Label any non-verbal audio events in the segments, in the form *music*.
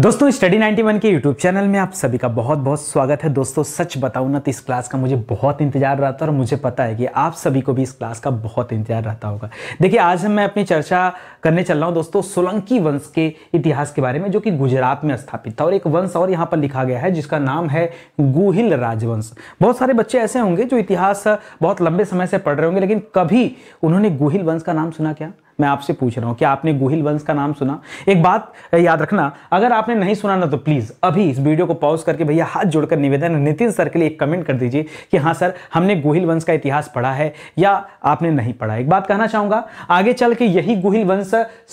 दोस्तों स्टडी 91 के YouTube channel में आप सभी का बहुत बहुत स्वागत है दोस्तों सच बताऊ ना तो इस क्लास का मुझे बहुत इंतजार रहता है और मुझे पता है कि आप सभी को भी इस क्लास का बहुत इंतजार रहता होगा देखिए आज हम मैं अपनी चर्चा करने चल रहा हूँ दोस्तों सोलंकी वंश के इतिहास के बारे में जो कि गुजरात में स्थापित था और एक वंश और यहाँ पर लिखा गया है जिसका नाम है गुहिल राजवंश बहुत सारे बच्चे ऐसे होंगे जो इतिहास बहुत लंबे समय से पढ़ रहे होंगे लेकिन कभी उन्होंने गुहिल वंश का नाम सुना क्या मैं आपसे पूछ रहा हूँ कि आपने गुहिल वंश का नाम सुना एक बात याद रखना अगर आपने नहीं सुना ना तो प्लीज़ अभी इस वीडियो को पॉज करके भैया हाथ जोड़कर निवेदन नितिन सर के लिए एक कमेंट कर दीजिए कि हाँ सर हमने गुहिल वंश का इतिहास पढ़ा है या आपने नहीं पढ़ा एक बात कहना चाहूंगा आगे चल के यही गुहिल वंश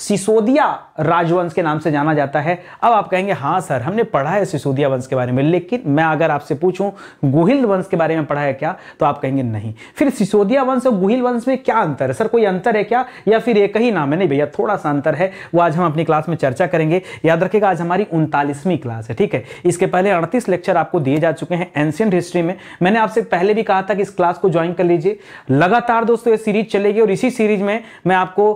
सिसोदिया राजवंश के नाम से जाना जाता है अब आप कहेंगे हाँ सर हमने पढ़ा है सिसोदिया वंश के बारे में लेकिन मैं अगर आपसे पूछूं गुहिल वंश के बारे में पढ़ा है क्या तो आप कहेंगे नहीं फिर सिसोदिया वंश और गुहिल वंश में क्या अंतर है सर कोई अंतर है क्या या फिर एक कहीं नाम है नहीं भैया थोड़ा सा अंतर है वो आज हम अपनी क्लास में चर्चा करेंगे याद रखेगा आज हमारी उनतालीसवीं क्लास है ठीक है इसके पहले अड़तीस लेक्चर आपको दिए जा चुके हैं एंशियंट हिस्ट्री में मैंने आपसे पहले भी कहा था कि इस क्लास को ज्वाइन कर लीजिए लगातार दोस्तों ये सीरीज चलेगी और इसी सीरीज में मैं आपको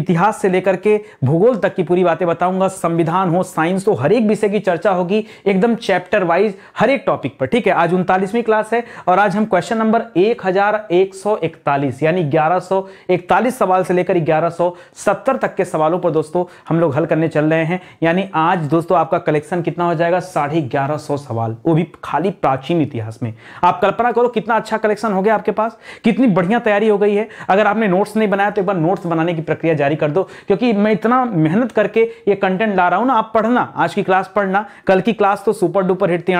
इतिहास से लेकर के भूगोल तक की पूरी बातें बताऊंगा संविधान हो साइंस हो हर एक विषय की चर्चा होगी एकदम चैप्टर वाइज हर एक टॉपिक पर ठीक है आज उनतालीसवीं क्लास है और आज हम क्वेश्चन नंबर एक यानी ग्यारह सवाल से लेकर ग्यारह 1170 तक के सवालों पर दोस्तों हम लोग हल करने चल रहे हैं यानी आज दोस्तों आपका कलेक्शन कितना हो जाएगा साढ़े ग्यारह सौ सवाल वो भी खाली प्राचीन इतिहास में आप कल्पना करो कितना अच्छा कलेक्शन हो गया आपके पास कितनी बढ़िया तैयारी हो गई है अगर आपने नोट्स नहीं बनाया तो एक बार नोट्स बनाने की प्रक्रिया जारी कर दो क्योंकि मैं इतना मेहनत करके ये कंटेंट ला रहा हूँ ना आप पढ़ना आज की क्लास पढ़ना कल की क्लास तो सुपर डुपर हिट थी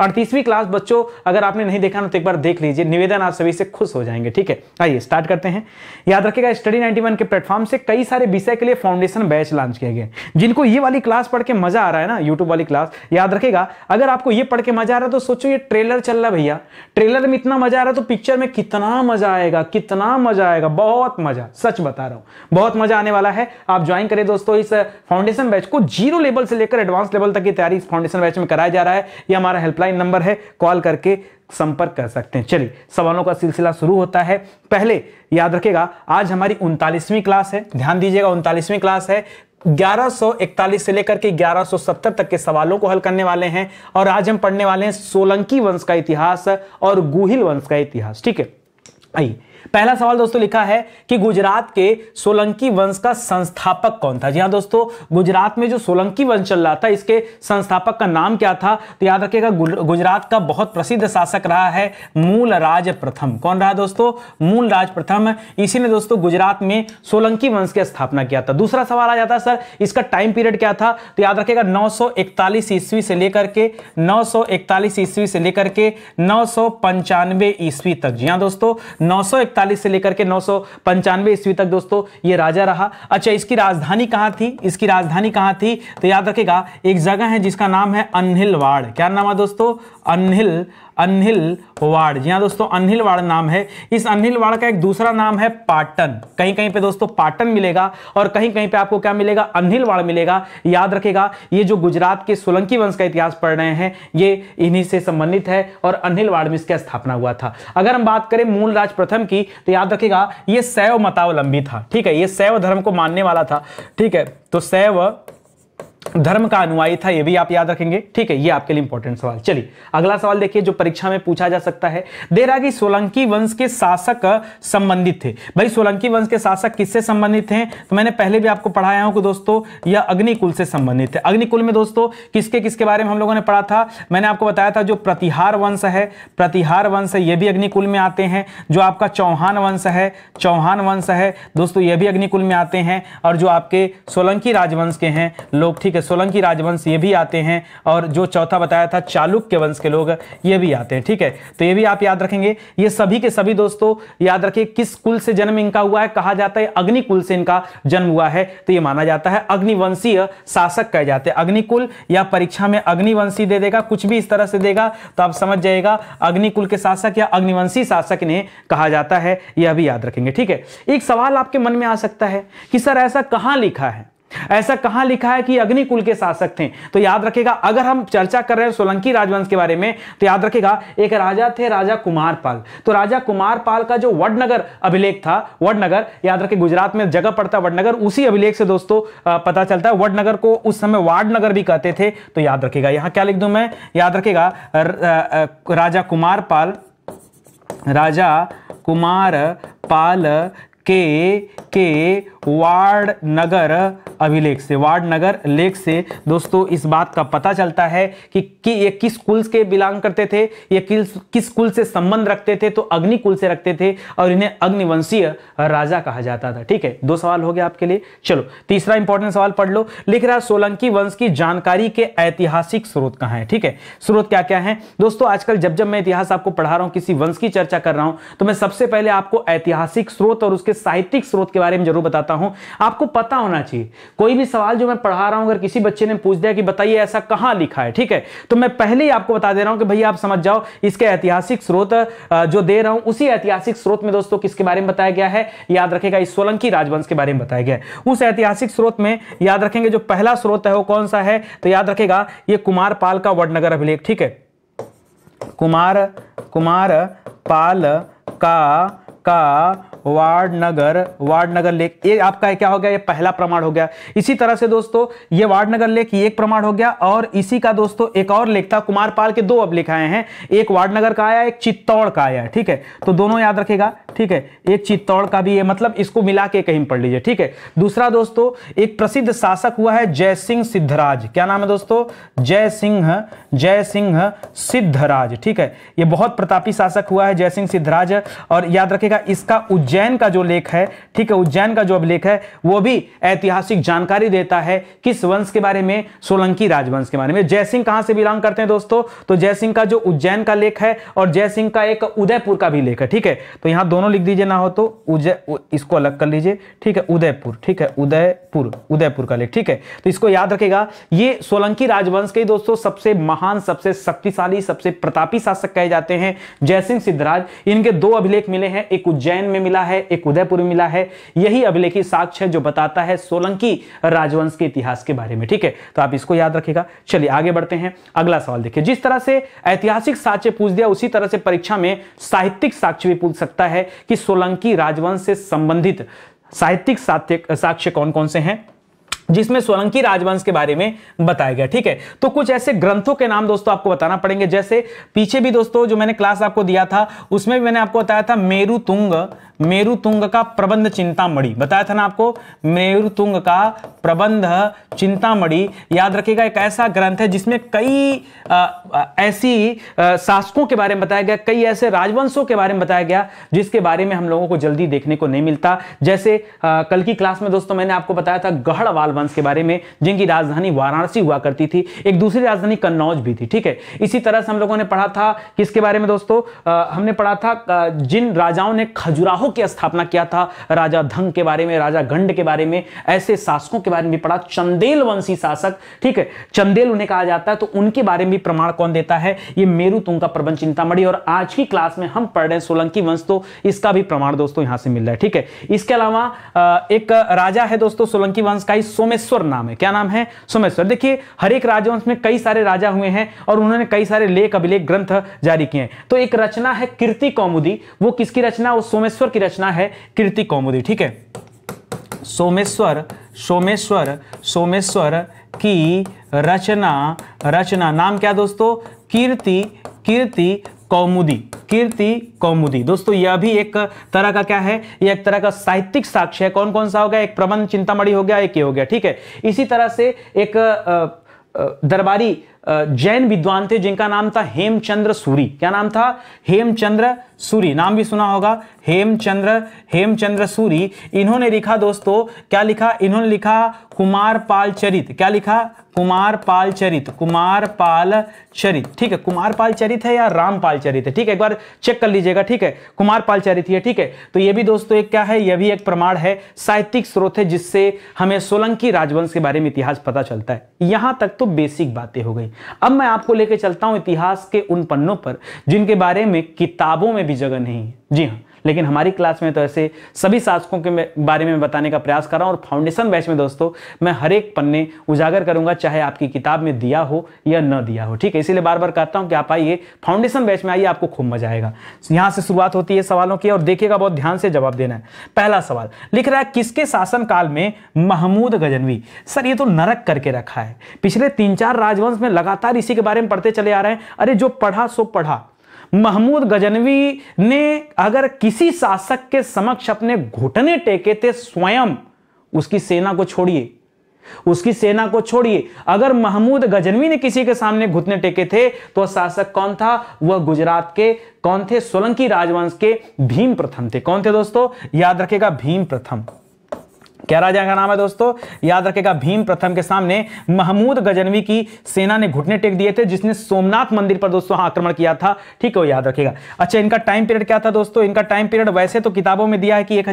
अड़तीसवीं क्लास बच्चों अगर आपने नहीं देखा ना तो एक बार देख लीजिए निवेदन आप सभी से खुश हो जाएंगे ठीक है आइए स्टार्ट करते हैं याद रखेगा स्टडी 91 के प्लेटफॉर्म से कई सारे विषय के लिए फाउंडेशन बैच लॉन्च किए गए जिनको ये वाली क्लास पढ़ के मजा आ रहा है ना यूट्यूब वाली क्लास याद रखेगा अगर आपको ये पढ़ के मजा आ रहा है तो सोचो ये ट्रेलर चल रहा है भैया ट्रेलर में इतना मजा आ रहा है तो पिक्चर में कितना मजा आएगा कितना मजा आएगा बहुत मजा सच बता रहा हूँ बहुत मजा आने वाला है आप ज्वाइन करें दोस्तों इस फाउंडेशन बैच को जीरो लेवल से लेकर एडवांस लेवल तक की तैयारी इस फाउंडेशन बैच में कराया जा रहा है ये हमारा हेल्पलाइन नंबर है कॉल करके संपर्क कर सकते हैं चलिए सवालों का सिलसिला शुरू होता है पहले याद रखेगा आज हमारी उनतालीसवीं क्लास है ध्यान दीजिएगा उनतालीसवीं क्लास है 1141 से लेकर के 1170 तक के सवालों को हल करने वाले हैं और आज हम पढ़ने वाले हैं सोलंकी वंश का इतिहास और गुहिल वंश का इतिहास ठीक है आइए पहला सवाल दोस्तों लिखा है कि गुजरात के सोलंकी वंश का संस्थापक कौन था जी हाँ दोस्तों गुजरात में जो सोलंकी वंश चल रहा था इसके संस्थापक का नाम क्या था तो याद रखिएगा गुजरात का बहुत प्रसिद्ध शासक रहा है मूल राज प्रथम कौन रहा दोस्तों मूल राज प्रथम इसी ने दोस्तों गुजरात में सोलंकी वंश की स्थापना किया था दूसरा सवाल आ जाता सर इसका टाइम पीरियड क्या था तो याद रखेगा नौ ईस्वी से लेकर के नौ ईस्वी से लेकर के नौ ईस्वी तक जी हाँ दोस्तों नौ इकतालीस से लेकर के नौ सौ ईस्वी तक दोस्तों ये राजा रहा अच्छा इसकी राजधानी कहाँ थी इसकी राजधानी कहाँ थी तो याद रखेगा एक जगह है जिसका नाम है अनहिलवाड़ क्या नाम है दोस्तों अनहिल अनहिल वाड़ जी हाँ दोस्तों अनहिल वाड़ नाम है इस अनहिल वाड़ का एक दूसरा नाम है पाटन कहीं कहीं पे दोस्तों पाटन मिलेगा और कहीं कहीं पे आपको क्या मिलेगा अनहिल वाड़ मिलेगा याद रखेगा ये जो गुजरात के सोलंकी वंश का इतिहास पढ़ रहे हैं ये इन्हीं से संबंधित है और अनहिल वाड़ में इसका स्थापना हुआ था अगर हम बात करें मूल राज प्रथम की तो याद रखेगा ये शैव मतावलंबी था ठीक है ये शैव धर्म को मानने वाला था ठीक है तो शैव धर्म का अनुयायी था ये भी आप याद रखेंगे ठीक है ये आपके लिए इंपॉर्टेंट सवाल चलिए अगला सवाल देखिए जो परीक्षा में पूछा जा सकता है देरागी सोलंकी वंश के शासक संबंधित थे भाई सोलंकी वंश के शासक किससे संबंधित हैं तो मैंने पहले भी आपको पढ़ाया हूं कि दोस्तों यह अग्निकुल से संबंधित है अग्निकुल में दोस्तों किसके किसके बारे में हम लोगों ने पढ़ा था मैंने आपको बताया था जो प्रतिहार वंश है प्रतिहार वंश है भी अग्निकुल में आते हैं जो आपका चौहान वंश है चौहान वंश है दोस्तों यह भी अग्निकुल में आते हैं और जो आपके सोलंकी राजवंश के हैं लोग ठीक ठीक है सोलंकी राजवंश ये भी आते हैं और जो चौथा बताया था चालुक्य वंश के लोग ये भी आते हैं ठीक है तो ये भी आप याद रखेंगे ये सभी के सभी दोस्तों याद रखिए किस कुल से जन्म इनका हुआ है कहा जाता है अग्नि कुल से इनका जन्म हुआ है तो ये माना जाता है अग्निवंशीय शासक कहे जाते हैं अग्निकुल या परीक्षा में अग्निवंशी दे देगा कुछ भी इस तरह से देगा तो आप समझ जाएगा अग्निकुल के शासक या अग्निवंशी शासक ने कहा जाता है यह भी याद रखेंगे ठीक है एक सवाल आपके मन में आ सकता है कि सर ऐसा कहां लिखा है ऐसा कहां लिखा है कि अग्नि कुल के शासक थे तो याद रखेगा अगर हम चर्चा कर रहे हैं सोलंकी राजवंश के बारे में तो याद रखेगा एक राजा थे राजा कुमारपाल तो राजा कुमारपाल का जो वडनगर अभिलेख था वडनगर याद रखे गुजरात में जगह पड़ता है वडनगर उसी अभिलेख से दोस्तों पता चलता है वडनगर को उस समय वार्डनगर भी कहते थे तो याद रखेगा यहां क्या लिख दू मैं याद रखेगा राजा पाल राजा कुमार पाल के के वार्ड नगर अभिलेख से वार्ड नगर लेख से दोस्तों इस बात का पता चलता है कि, कि ये किस कुल के बिलोंग करते थे ये किस किस कुल से संबंध रखते थे तो अग्नि कुल से रखते थे और इन्हें अग्निवंशीय राजा कहा जाता था ठीक है दो सवाल हो गया आपके लिए चलो तीसरा इंपॉर्टेंट सवाल पढ़ लो लिख रहा सोलंकी वंश की जानकारी के ऐतिहासिक स्रोत कहाँ है ठीक है स्रोत क्या क्या है दोस्तों आजकल जब जब मैं इतिहास आपको पढ़ा रहा हूं किसी वंश की चर्चा कर रहा हूं तो मैं सबसे पहले आपको ऐतिहासिक स्रोत और उसके साहित्यिक स्रोत के बारे में जरूर बताता बताता हूं आपको पता होना चाहिए कोई भी सवाल जो मैं पढ़ा रहा हूं अगर किसी बच्चे ने पूछ दिया कि बताइए ऐसा कहां लिखा है ठीक है तो मैं पहले ही आपको बता दे रहा हूं कि भैया आप समझ जाओ इसके ऐतिहासिक स्रोत जो दे रहा हूं उसी ऐतिहासिक स्रोत में दोस्तों किसके बारे में बताया गया है याद रखेगा इस सोलंकी राजवंश के बारे में बताया गया है उस ऐतिहासिक स्रोत में याद रखेंगे जो पहला स्रोत है वो कौन सा है तो याद रखेगा ये कुमार पाल का वडनगर अभिलेख ठीक है कुमार कुमार पाल का का वार्डनगर वार्डनगर लेक ये आपका क्या हो गया ये पहला प्रमाण हो गया इसी तरह से दोस्तों ये वार्डनगर लेक एक प्रमाण हो गया और इसी का दोस्तों एक और लेख था कुमार पाल के दो अब लिखाए हैं एक वार्डनगर का आया एक चित्तौड़ का आया ठीक है तो दोनों याद रखेगा ठीक है एक चित्तौड़ का भी है मतलब इसको मिला के कहीं पढ़ लीजिए ठीक है दूसरा दोस्तों एक प्रसिद्ध शासक हुआ है जय सिंह सिद्धराज क्या नाम है दोस्तों जय सिंह जय सिंह सिद्धराज ठीक है ये बहुत प्रतापी शासक हुआ है जय सिंह सिद्धराज और याद रखेगा इसका उज्जैन का जो लेख है ठीक है उज्जैन का जो अभिलेख है वो भी ऐतिहासिक जानकारी देता है किस वंश के बारे में सोलंकी राजवंश के बारे में जय सिंह कहां से बिलोंग करते हैं दोस्तों तो जय सिंह का जो उज्जैन का लेख है और जय सिंह का एक उदयपुर का भी लेख है ठीक है तो यहां दोनों दोनों लिख दीजिए ना हो तो उजय इसको अलग कर लीजिए ठीक है उदयपुर ठीक है उदयपुर उदयपुर का लेख ठीक है तो इसको याद रखेगा ये सोलंकी राजवंश के दोस्तों सबसे महान सबसे शक्तिशाली सबसे प्रतापी शासक कहे जाते हैं जयसिंह सिद्धराज इनके दो अभिलेख मिले हैं एक उज्जैन में मिला है एक उदयपुर में मिला है यही अभिलेखी साक्ष्य जो बताता है सोलंकी राजवंश के इतिहास के बारे में ठीक है तो आप इसको याद रखेगा चलिए आगे बढ़ते हैं अगला सवाल देखिए जिस तरह से ऐतिहासिक साक्ष्य पूछ दिया उसी तरह से परीक्षा में साहित्यिक साक्ष्य भी पूछ सकता है कि सोलंकी राजवंश से संबंधित साहित्यिक साक्ष्य कौन कौन से हैं जिसमें सोलंकी राजवंश के बारे में बताया गया ठीक है तो कुछ ऐसे ग्रंथों के नाम दोस्तों आपको बताना पड़ेंगे जैसे पीछे भी दोस्तों जो मैंने क्लास आपको दिया था उसमें भी मैंने आपको बताया था मेरुतुंग मेरुतुंग का प्रबंध चिंतामणि बताया था ना आपको मेरुतुंग का प्रबंध चिंतामणि याद रखिएगा एक ऐसा ग्रंथ है जिसमें कई ऐसी शासकों के बारे में बताया गया कई ऐसे राजवंशों के बारे में बताया गया जिसके बारे में हम लोगों को जल्दी देखने को नहीं मिलता जैसे आ, कल की क्लास में दोस्तों मैंने आपको बताया था गढ़वाल वंश के बारे में जिनकी राजधानी वाराणसी हुआ करती थी एक दूसरी राजधानी कन्नौज भी थी ठीक है इसी तरह से हम लोगों ने पढ़ा था किसके बारे में दोस्तों हमने पढ़ा था जिन राजाओं ने खजुराहो की स्थापना किया था राजा धंग के बारे में राजा गंड के बारे में ऐसे शासकों के बारे में पढ़ा चंदेल वंशी शासक ठीक है चंदेल उन्हें कहा जाता है तो उनके बारे में प्रमाण कौन देता है ये मेरू तुंग का प्रबंध चिंतामढ़ी और आज की क्लास में हम पढ़ रहे हैं सोलंकी वंश तो इसका भी प्रमाण दोस्तों यहां से मिल रहा है ठीक है इसके अलावा एक राजा है दोस्तों सोलंकी वंश का ही सोम सोमेश्वर नाम है क्या नाम है सोमेश्वर देखिए हर एक राजवंश में कई सारे राजा हुए हैं और उन्होंने कई सारे लेख अभिलेख ग्रंथ जारी किए तो एक रचना है कीर्ति कौमुदी वो किसकी रचना वो सोमेश्वर की रचना है कीर्ति कौमुदी ठीक है सोमेश्वर सोमेश्वर सोमेश्वर की रचना रचना नाम क्या दोस्तों कीर्ति कीर्ति कौमुदी कीर्ति कौमुदी दोस्तों यह भी एक तरह का क्या है यह एक तरह का साहित्यिक साक्ष्य है कौन कौन सा हो गया एक प्रबंध चिंतामणि हो गया एक ये हो गया ठीक है इसी तरह से एक दरबारी जैन विद्वान थे जिनका नाम था हेमचंद्र सूरी क्या नाम था हेमचंद्र सूरी नाम भी सुना होगा हेमचंद्र हेमचंद्र सूरी इन्होंने लिखा दोस्तों क्या लिखा इन्होंने लिखा कुमार पाल चरित क्या लिखा कुमार पाल चरित कुमार पाल चरित ठीक है कुमार पाल चरित है या राम पाल चरित है ठीक है एक बार चेक कर लीजिएगा ठीक है कुमार पाल चरित है ठीक है तो ये भी दोस्तों एक क्या है यह भी एक प्रमाण है साहित्यिक स्रोत है जिससे हमें सोलंकी राजवंश के बारे में इतिहास पता चलता है यहां तक तो बेसिक बातें हो गई अब मैं आपको लेकर चलता हूं इतिहास के उन पन्नों पर जिनके बारे में किताबों में भी जगह नहीं है जी हाँ लेकिन हमारी क्लास में तो ऐसे सभी शासकों के बारे में बताने का प्रयास कर रहा हूँ और फाउंडेशन बैच में दोस्तों मैं हर एक पन्ने उजागर करूंगा चाहे आपकी किताब में दिया हो या न दिया हो ठीक है इसीलिए बार बार कहता हूँ कि आप आइए फाउंडेशन बैच में आइए आपको खूब मजा आएगा यहाँ से शुरुआत होती है सवालों की और देखिएगा बहुत ध्यान से जवाब देना है पहला सवाल लिख रहा है किसके शासनकाल में महमूद गजनवी सर ये तो नरक करके रखा है पिछले तीन चार राजवंश में लगातार इसी के बारे में पढ़ते चले आ रहे हैं अरे जो पढ़ा सो पढ़ा महमूद गजनवी ने अगर किसी शासक के समक्ष अपने घुटने टेके थे स्वयं उसकी सेना को छोड़िए उसकी सेना को छोड़िए अगर महमूद गजनवी ने किसी के सामने घुटने टेके थे तो शासक कौन था वह गुजरात के कौन थे सोलंकी राजवंश के भीम प्रथम थे कौन थे दोस्तों याद रखेगा भीम प्रथम क्या राजा का नाम है दोस्तों याद रखेगा भीम प्रथम के सामने महमूद गजनवी की सेना ने घुटने टेक दिए थे जिसने सोमनाथ मंदिर पर दोस्तों आक्रमण किया था ठीक है वो याद रखेगा अच्छा इनका टाइम पीरियड क्या था दोस्तों इनका टाइम पीरियड वैसे तो किताबों में दिया है कि एक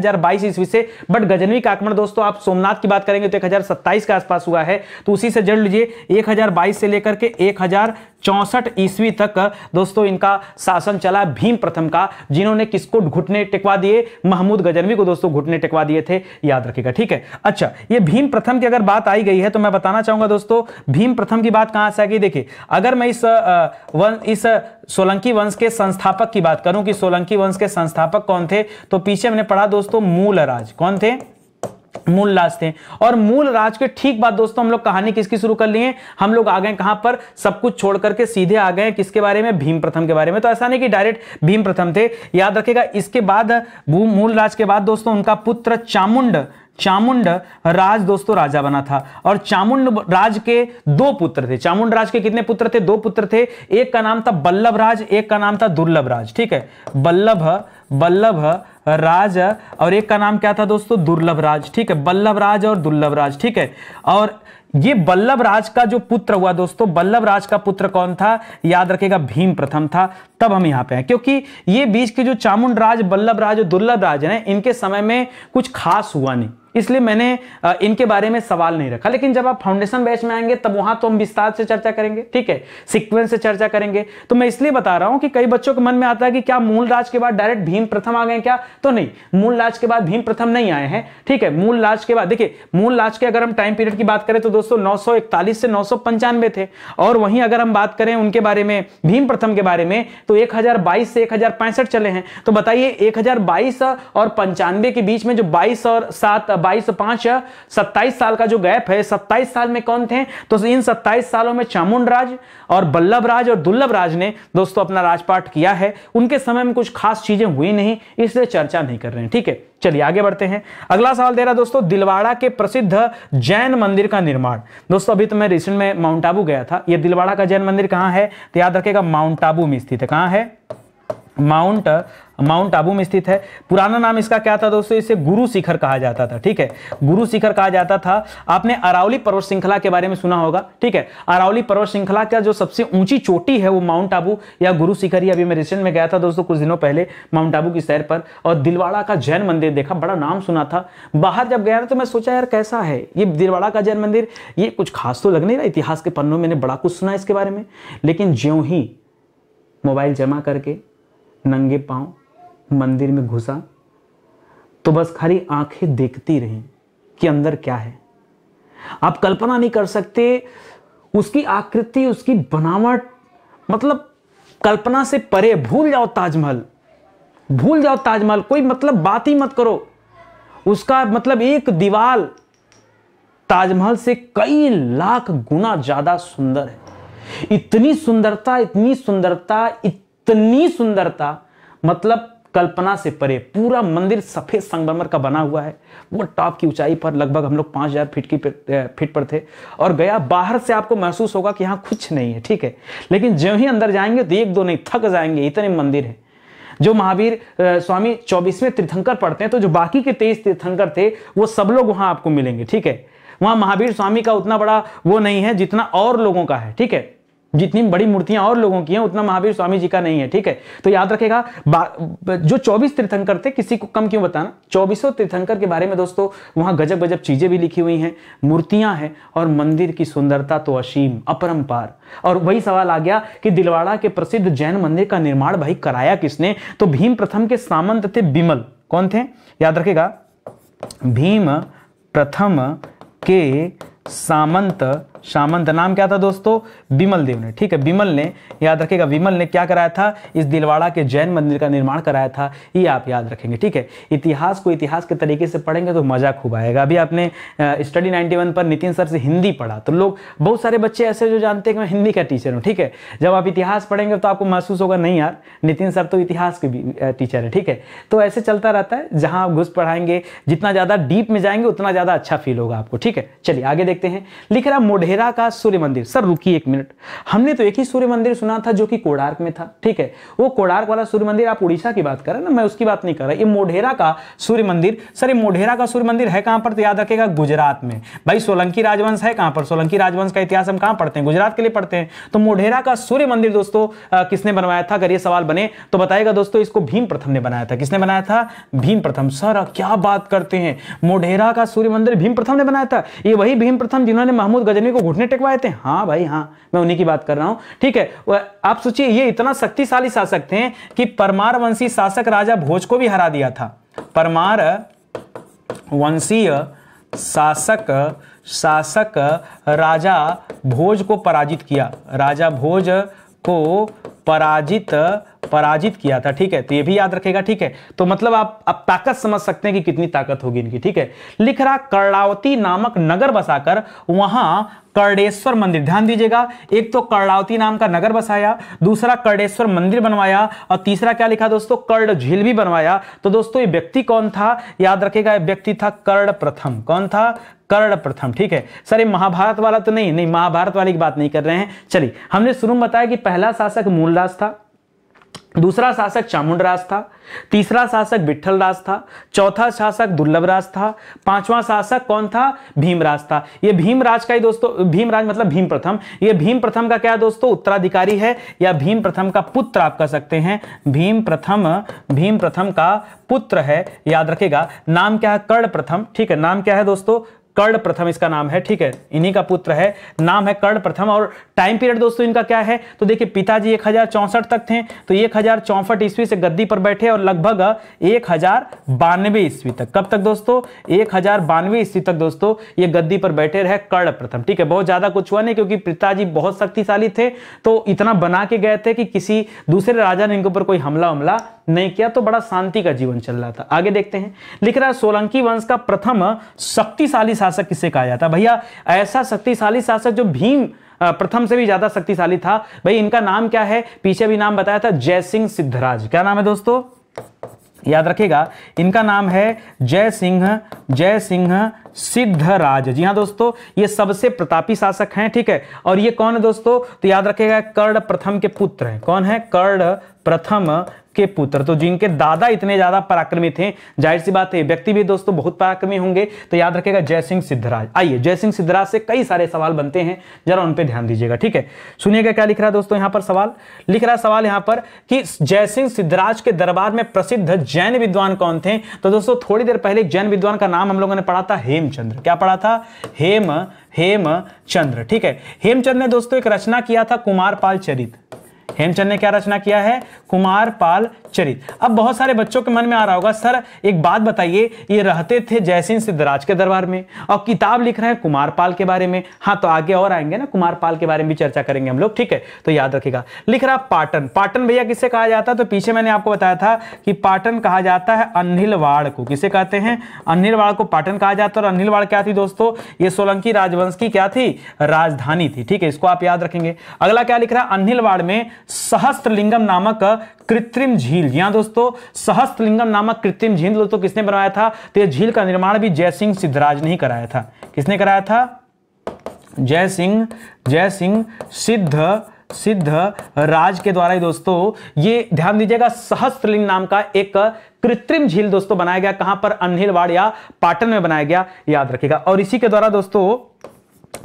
ईस्वी से बट गजनवी का आक्रमण दोस्तों आप सोमनाथ की बात करेंगे तो एक के आसपास हुआ है तो उसी से जड़ लीजिए एक से लेकर के एक चौसठ ईस्वी तक दोस्तों इनका शासन चला भीम प्रथम का जिन्होंने किसको घुटने टिकवा दिए महमूद गजनवी को दोस्तों घुटने टिकवा दिए थे याद रखिएगा ठीक है अच्छा ये भीम प्रथम की अगर बात आई गई है तो मैं बताना चाहूंगा दोस्तों भीम प्रथम की बात कहां से आ गई देखिए अगर मैं इस वन इस सोलंकी वंश के संस्थापक की बात करूं कि सोलंकी वंश के संस्थापक कौन थे तो पीछे मैंने पढ़ा दोस्तों मूलराज कौन थे मूल राज थे और मूल राज के ठीक बाद दोस्तों हम लोग कहानी किसकी शुरू कर लिए हम लोग आ गए कहां पर सब कुछ छोड़ करके सीधे आ गए किसके बारे में भीम प्रथम के बारे में तो ऐसा नहीं कि डायरेक्ट भीम प्रथम थे याद रखेगा इसके बाद मूल राज के बाद दोस्तों उनका पुत्र चामुंड चामुंड राज दोस्तों राजा बना था और चामुंड राज के दो पुत्र थे चामुंड राज के कितने पुत्र थे दो पुत्र थे एक का नाम था बल्लभ राज एक का नाम था दुर्लभ राज ठीक है बल्लभ बल्लभ राज और एक का नाम क्या था दोस्तों दुर्लभ राज ठीक है बल्लभ राज और दुर्लभ राज ठीक है और ये बल्लभ राज का जो पुत्र हुआ दोस्तों बल्लभ राज का पुत्र कौन था याद रखेगा भीम प्रथम था तब हम यहां पे हैं क्योंकि ये बीच के जो चामुंड राज बल्लभ राज और दुर्लभ राज है इनके समय में कुछ खास हुआ नहीं इसलिए मैंने इनके बारे में सवाल नहीं रखा लेकिन जब आप फाउंडेशन बैच में आएंगे तब वहां तो हम विस्तार से चर्चा करेंगे ठीक है सिक्वेंस से चर्चा करेंगे तो मैं इसलिए बता रहा हूं कि कई बच्चों के मन में आता है कि क्या मूल राज के बाद डायरेक्ट भीम प्रथम आ गए क्या तो नहीं मूल राज के बाद भीम प्रथम नहीं आए हैं ठीक है मूल राज के बाद देखिए मूल राज के अगर हम टाइम पीरियड की बात करें तो दोस्तों नौ से नौ थे और वहीं अगर हम बात करें उनके बारे में भीम प्रथम के बारे में तो एक से एक चले हैं तो बताइए एक और पंचानवे के बीच में जो बाईस और सात बाईस पांच सत्ताईस साल का जो गैप है सत्ताईस साल में कौन थे तो इन सत्ताईस सालों में चामुंड राज और बल्लभ राज और दुर्लभ राज ने दोस्तों अपना राजपाट किया है उनके समय में कुछ खास चीजें हुई नहीं इसलिए चर्चा नहीं कर रहे हैं ठीक है चलिए आगे बढ़ते हैं अगला सवाल दे रहा दोस्तों दिलवाड़ा के प्रसिद्ध जैन मंदिर का निर्माण दोस्तों अभी तो मैं रिसेंट में माउंट आबू गया था यह दिलवाड़ा का जैन मंदिर कहां है तो याद रखेगा माउंट आबू में स्थित है कहां है माउंट माउंट आबू में स्थित है पुराना नाम इसका क्या था दोस्तों इसे गुरु शिखर कहा जाता था ठीक है गुरु शिखर कहा जाता था आपने अरावली पर्वत श्रृंखला के बारे में सुना होगा ठीक है अरावली पर्वत श्रृंखला का जो सबसे ऊंची चोटी है वो माउंट आबू या गुरु शिखर ही अभी मैं रिसेंट में गया था दोस्तों कुछ दिनों पहले माउंट आबू की सैर पर और दिलवाड़ा का जैन मंदिर देखा बड़ा नाम सुना था बाहर जब गया ना तो मैं सोचा यार कैसा है ये दिलवाड़ा का जैन मंदिर ये कुछ खास तो लग नहीं रहा इतिहास के पन्नों में बड़ा कुछ सुना इसके बारे में लेकिन ज्यों ही मोबाइल जमा करके नंगे पांव मंदिर में घुसा तो बस खाली आंखें देखती रहीं कि अंदर क्या है आप कल्पना नहीं कर सकते उसकी आकृति उसकी बनावट मतलब कल्पना से परे भूल जाओ ताजमहल भूल जाओ ताजमहल कोई मतलब बात ही मत करो उसका मतलब एक दीवार ताजमहल से कई लाख गुना ज्यादा सुंदर है इतनी सुंदरता इतनी सुंदरता इत इतनी सुंदरता मतलब कल्पना से परे पूरा मंदिर सफ़ेद संगमरमर का बना हुआ है वो टॉप की ऊंचाई पर लगभग हम लोग पाँच हज़ार फीट की फीट पर थे और गया बाहर से आपको महसूस होगा कि यहाँ कुछ नहीं है ठीक है लेकिन जो ही अंदर जाएंगे तो एक दो नहीं थक जाएंगे इतने मंदिर है जो महावीर स्वामी चौबीसवें तीर्थंकर पढ़ते हैं तो जो बाकी के तेईस तीर्थंकर थे वो सब लोग वहाँ आपको मिलेंगे ठीक है वहां महावीर स्वामी का उतना बड़ा वो नहीं है जितना और लोगों का है ठीक है जितनी बड़ी मूर्तियां और लोगों की हैं उतना महावीर स्वामी जी का नहीं है ठीक है तो याद रखेगा जो 24 तीर्थंकर थे किसी को कम क्यों बताना चौबीसों तीर्थंकर के बारे में दोस्तों वहां गजब गजब चीजें भी लिखी हुई हैं मूर्तियां हैं और मंदिर की सुंदरता तो असीम अपरम्पार और वही सवाल आ गया कि दिलवाड़ा के प्रसिद्ध जैन मंदिर का निर्माण भाई कराया किसने तो भीम प्रथम के सामंत थे बिमल कौन थे याद रखेगा भीम प्रथम के सामंत सामंत नाम क्या था दोस्तों बिमल देव ने ठीक है बिमल ने याद रखेगा बिमल ने क्या कराया था इस दिलवाड़ा के जैन मंदिर का निर्माण कराया था ये आप याद रखेंगे ठीक है इतिहास को इतिहास के तरीके से पढ़ेंगे तो मज़ा खूब आएगा अभी आपने स्टडी नाइनटी पर नितिन सर से हिंदी पढ़ा तो लोग बहुत सारे बच्चे ऐसे जो जानते हैं कि मैं हिंदी का टीचर हूँ ठीक है जब आप इतिहास पढ़ेंगे तो आपको महसूस होगा नहीं यार नितिन सर तो इतिहास के भी टीचर है ठीक है तो ऐसे चलता रहता है जहाँ आप घुस पढ़ाएंगे जितना ज़्यादा डीप में जाएंगे उतना ज़्यादा अच्छा फील होगा आपको ठीक है चलिए आगे देखते हैं लिख रहा मोढेरा तेरह का सूर्य मंदिर सर रुकी एक मिनट हमने तो एक ही सूर्य मंदिर सुना था जो कि कोडार्क में था ठीक है वो कोडार्क वाला सूर्य मंदिर आप उड़ीसा की बात कर रहे हैं ना मैं उसकी बात नहीं कर रहा ये मोढेरा का सूर्य मंदिर सर ये मोढेरा का सूर्य मंदिर है कहां पर तो याद रखेगा गुजरात में भाई सोलंकी राजवंश है कहां पर सोलंकी राजवंश का इतिहास हम कहां पढ़ते हैं गुजरात के लिए पढ़ते हैं तो मोढेरा का सूर्य मंदिर दोस्तों किसने बनवाया था अगर ये सवाल बने तो बताएगा दोस्तों इसको भीम प्रथम ने बनाया था किसने बनाया था भीम प्रथम सर क्या बात करते हैं मोढेरा का सूर्य मंदिर भीम प्रथम ने बनाया था ये वही भीम प्रथम जिन्होंने महमूद गजनी को घुटने टेकवाए थे हाँ भाई हाँ मैं उन्हीं की बात कर रहा हूँ ठीक है आप सोचिए ये इतना शक्तिशाली शासक थे कि परमार वंशी शासक राजा भोज को भी हरा दिया था परमार वंशीय शासक शासक राजा भोज को पराजित किया राजा भोज को पराजित पराजित किया था ठीक है तो ये भी याद रखेगा ठीक है तो मतलब आप अब ताकत समझ सकते हैं कि कितनी ताकत होगी इनकी ठीक है लिख रहा कर्णावती नामक नगर बसाकर वहां कर्णेश्वर मंदिर ध्यान दीजिएगा एक तो कर्णावती नाम का नगर बसाया दूसरा कर्णेश्वर मंदिर बनवाया और तीसरा क्या लिखा दोस्तों कर्ण झील भी बनवाया तो दोस्तों ये व्यक्ति कौन था याद रखेगा ये व्यक्ति था कर्ण प्रथम कौन था कर्ण प्रथम ठीक है सर ये महाभारत वाला तो नहीं नहीं महाभारत वाले की बात नहीं कर रहे हैं चलिए हमने शुरू में बताया कि पहला शासक मूलराज था दूसरा शासक चामुंडराज था तीसरा शासक विठल राज था चौथा शासक दुर्लभराज था पांचवा शासक कौन था भीमराज था ये भीमराज का ही दोस्तों भीमराज मतलब भीम प्रथम ये भीम प्रथम का क्या दोस्तों उत्तराधिकारी है या भीम प्रथम का पुत्र आप कह सकते हैं भीम प्रथम भीम प्रथम का पुत्र है याद रखेगा नाम क्या है कर्ण प्रथम ठीक है नाम क्या है दोस्तों कर्ण प्रथम इसका नाम है ठीक है इन्हीं का पुत्र है नाम है कर्ण प्रथम और टाइम पीरियड दोस्तों इनका क्या है तो देखिए पिताजी एक हजार तक थे तो एक हजार ईस्वी से गद्दी पर बैठे और लगभग एक हजार बानवे ईस्वी तक कब तक दोस्तों एक हजार बानवे ईस्वी तक दोस्तों ये गद्दी पर बैठे रहे कर्ण प्रथम ठीक है बहुत ज्यादा कुछ हुआ नहीं क्योंकि पिताजी बहुत शक्तिशाली थे तो इतना बना के गए थे कि किसी दूसरे राजा ने इनके ऊपर कोई हमला हमला नहीं किया तो बड़ा शांति का जीवन चल रहा था आगे देखते हैं लिख रहा है सोलंकी वंश का प्रथम शक्तिशाली शासक किसे कहा जाता भैया ऐसा शक्तिशाली शासक जो भीम प्रथम से भी ज्यादा शक्तिशाली था भाई इनका नाम क्या है पीछे भी नाम बताया था जय सिंह सिद्धराज क्या नाम है दोस्तों याद रखिएगा इनका नाम है जय सिंह जय सिंह सिद्धराज जी हाँ दोस्तों ये सबसे प्रतापी शासक हैं ठीक है और ये कौन है दोस्तों तो याद रखिएगा कर्ण प्रथम के पुत्र हैं कौन है कर्ण प्रथम के पुत्र तो जिनके दादा इतने ज्यादा पराक्रमी थे जाहिर सी बात है व्यक्ति भी दोस्तों बहुत पराक्रमी होंगे तो याद रखेगा जयसिंह सिद्धराज आइए जयसिंह सिद्धराज से कई सारे सवाल बनते हैं जरा उन पर ध्यान दीजिएगा ठीक है सुनिएगा क्या लिख रहा है दोस्तों यहां पर सवाल लिख रहा है सवाल यहां पर कि जयसिंह सिद्धराज के दरबार में प्रसिद्ध जैन विद्वान कौन थे तो दोस्तों थोड़ी देर पहले जैन विद्वान का नाम हम लोगों ने पढ़ा था हेमचंद्र क्या पढ़ा था हेम हेमचंद्र ठीक है हेमचंद्र ने दोस्तों एक रचना किया था कुमारपाल चरित हेमचंद ने क्या रचना किया है कुमार पाल चरित अब बहुत सारे बच्चों के मन में आ रहा होगा सर एक बात बताइए ये रहते थे जयसिंह सिद्धराज के दरबार में और किताब लिख रहे हैं कुमार पाल के बारे में हाँ तो आगे और आएंगे ना कुमार पाल के बारे में भी चर्चा करेंगे हम लोग ठीक है तो याद रखेगा लिख रहा पाटन पाटन भैया किससे कहा जाता है तो पीछे मैंने आपको बताया था कि पाटन कहा जाता है अनिलवाड़ को किसे कहते हैं अनिलवाड़ को पाटन कहा जाता है और अनिलवाड़ क्या थी दोस्तों ये सोलंकी राजवंश की क्या थी राजधानी थी ठीक है इसको आप याद रखेंगे अगला क्या लिख रहा है अनिलवाड़ में सहस्त्रलिंगम नामक कृत्रिम झील यहां दोस्तों सहस्त्रलिंगम नामक कृत्रिम झील तो दोस्तों किसने बनाया था तो यह झील का निर्माण भी जय सिंह सिद्धराज ने ही कराया था किसने कराया था जय सिंह जय सिंह सिद्ध सिद्ध राज के द्वारा ही दोस्तों ये ध्यान दीजिएगा सहस्त्रलिंग नाम का एक कृत्रिम झील दोस्तों बनाया गया कहां पर अनहिलवाड़ या पाटन में बनाया गया याद रखिएगा और इसी के द्वारा दोस्तों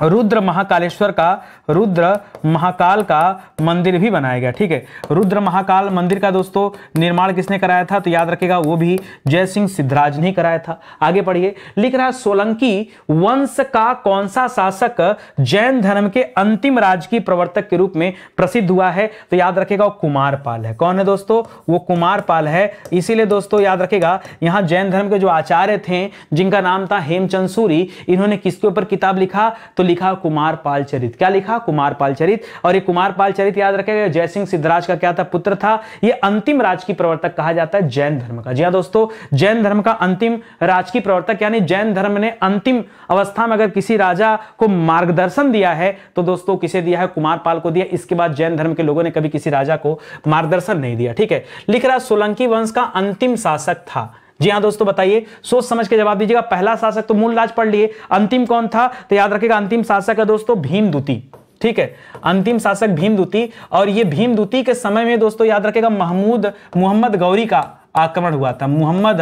रुद्र महाकालेश्वर का रुद्र महाकाल का मंदिर भी बनाया गया ठीक है रुद्र महाकाल मंदिर का दोस्तों निर्माण किसने कराया था तो याद रखेगा वो भी जय सिंह सिद्धराज ने कराया था आगे पढ़िए लिख रहा सोलंकी वंश का कौन सा शासक जैन धर्म के अंतिम राज की प्रवर्तक के रूप में प्रसिद्ध हुआ है तो याद रखेगा वो कुमार पाल है कौन है दोस्तों वो कुमार पाल है इसीलिए दोस्तों याद रखेगा यहां जैन धर्म के जो आचार्य थे जिनका नाम था हेमचंद सूरी इन्होंने किसके ऊपर किताब लिखा तो तो लिखा कुमार पाल चरित क्या लिखा कुमार पाल चरित और ये कुमार पाल चरित याद रखेगा जयसिंह सिद्धराज का क्या था पुत्र था ये अंतिम राजकीय प्रवर्तक कहा जाता है जैन धर्म का जी हाँ दोस्तों जैन धर्म का अंतिम राजकीय प्रवर्तक यानी जैन धर्म ने अंतिम अवस्था में अगर किसी राजा को मार्गदर्शन दिया है तो दोस्तों किसे दिया है कुमार पाल को दिया इसके बाद जैन धर्म के लोगों ने कभी किसी राजा को मार्गदर्शन नहीं दिया ठीक है लिख रहा सोलंकी वंश का अंतिम शासक था जी हाँ दोस्तों बताइए सोच समझ के जवाब दीजिएगा पहला शासक तो मूलराज पढ़ लिए अंतिम कौन था तो याद रखेगा अंतिम शासक है दोस्तों भीम दूती ठीक है अंतिम शासक भीम दूती और ये भीम दूती के समय में दोस्तों याद रखेगा महमूद मोहम्मद गौरी का आक्रमण हुआ था मोहम्मद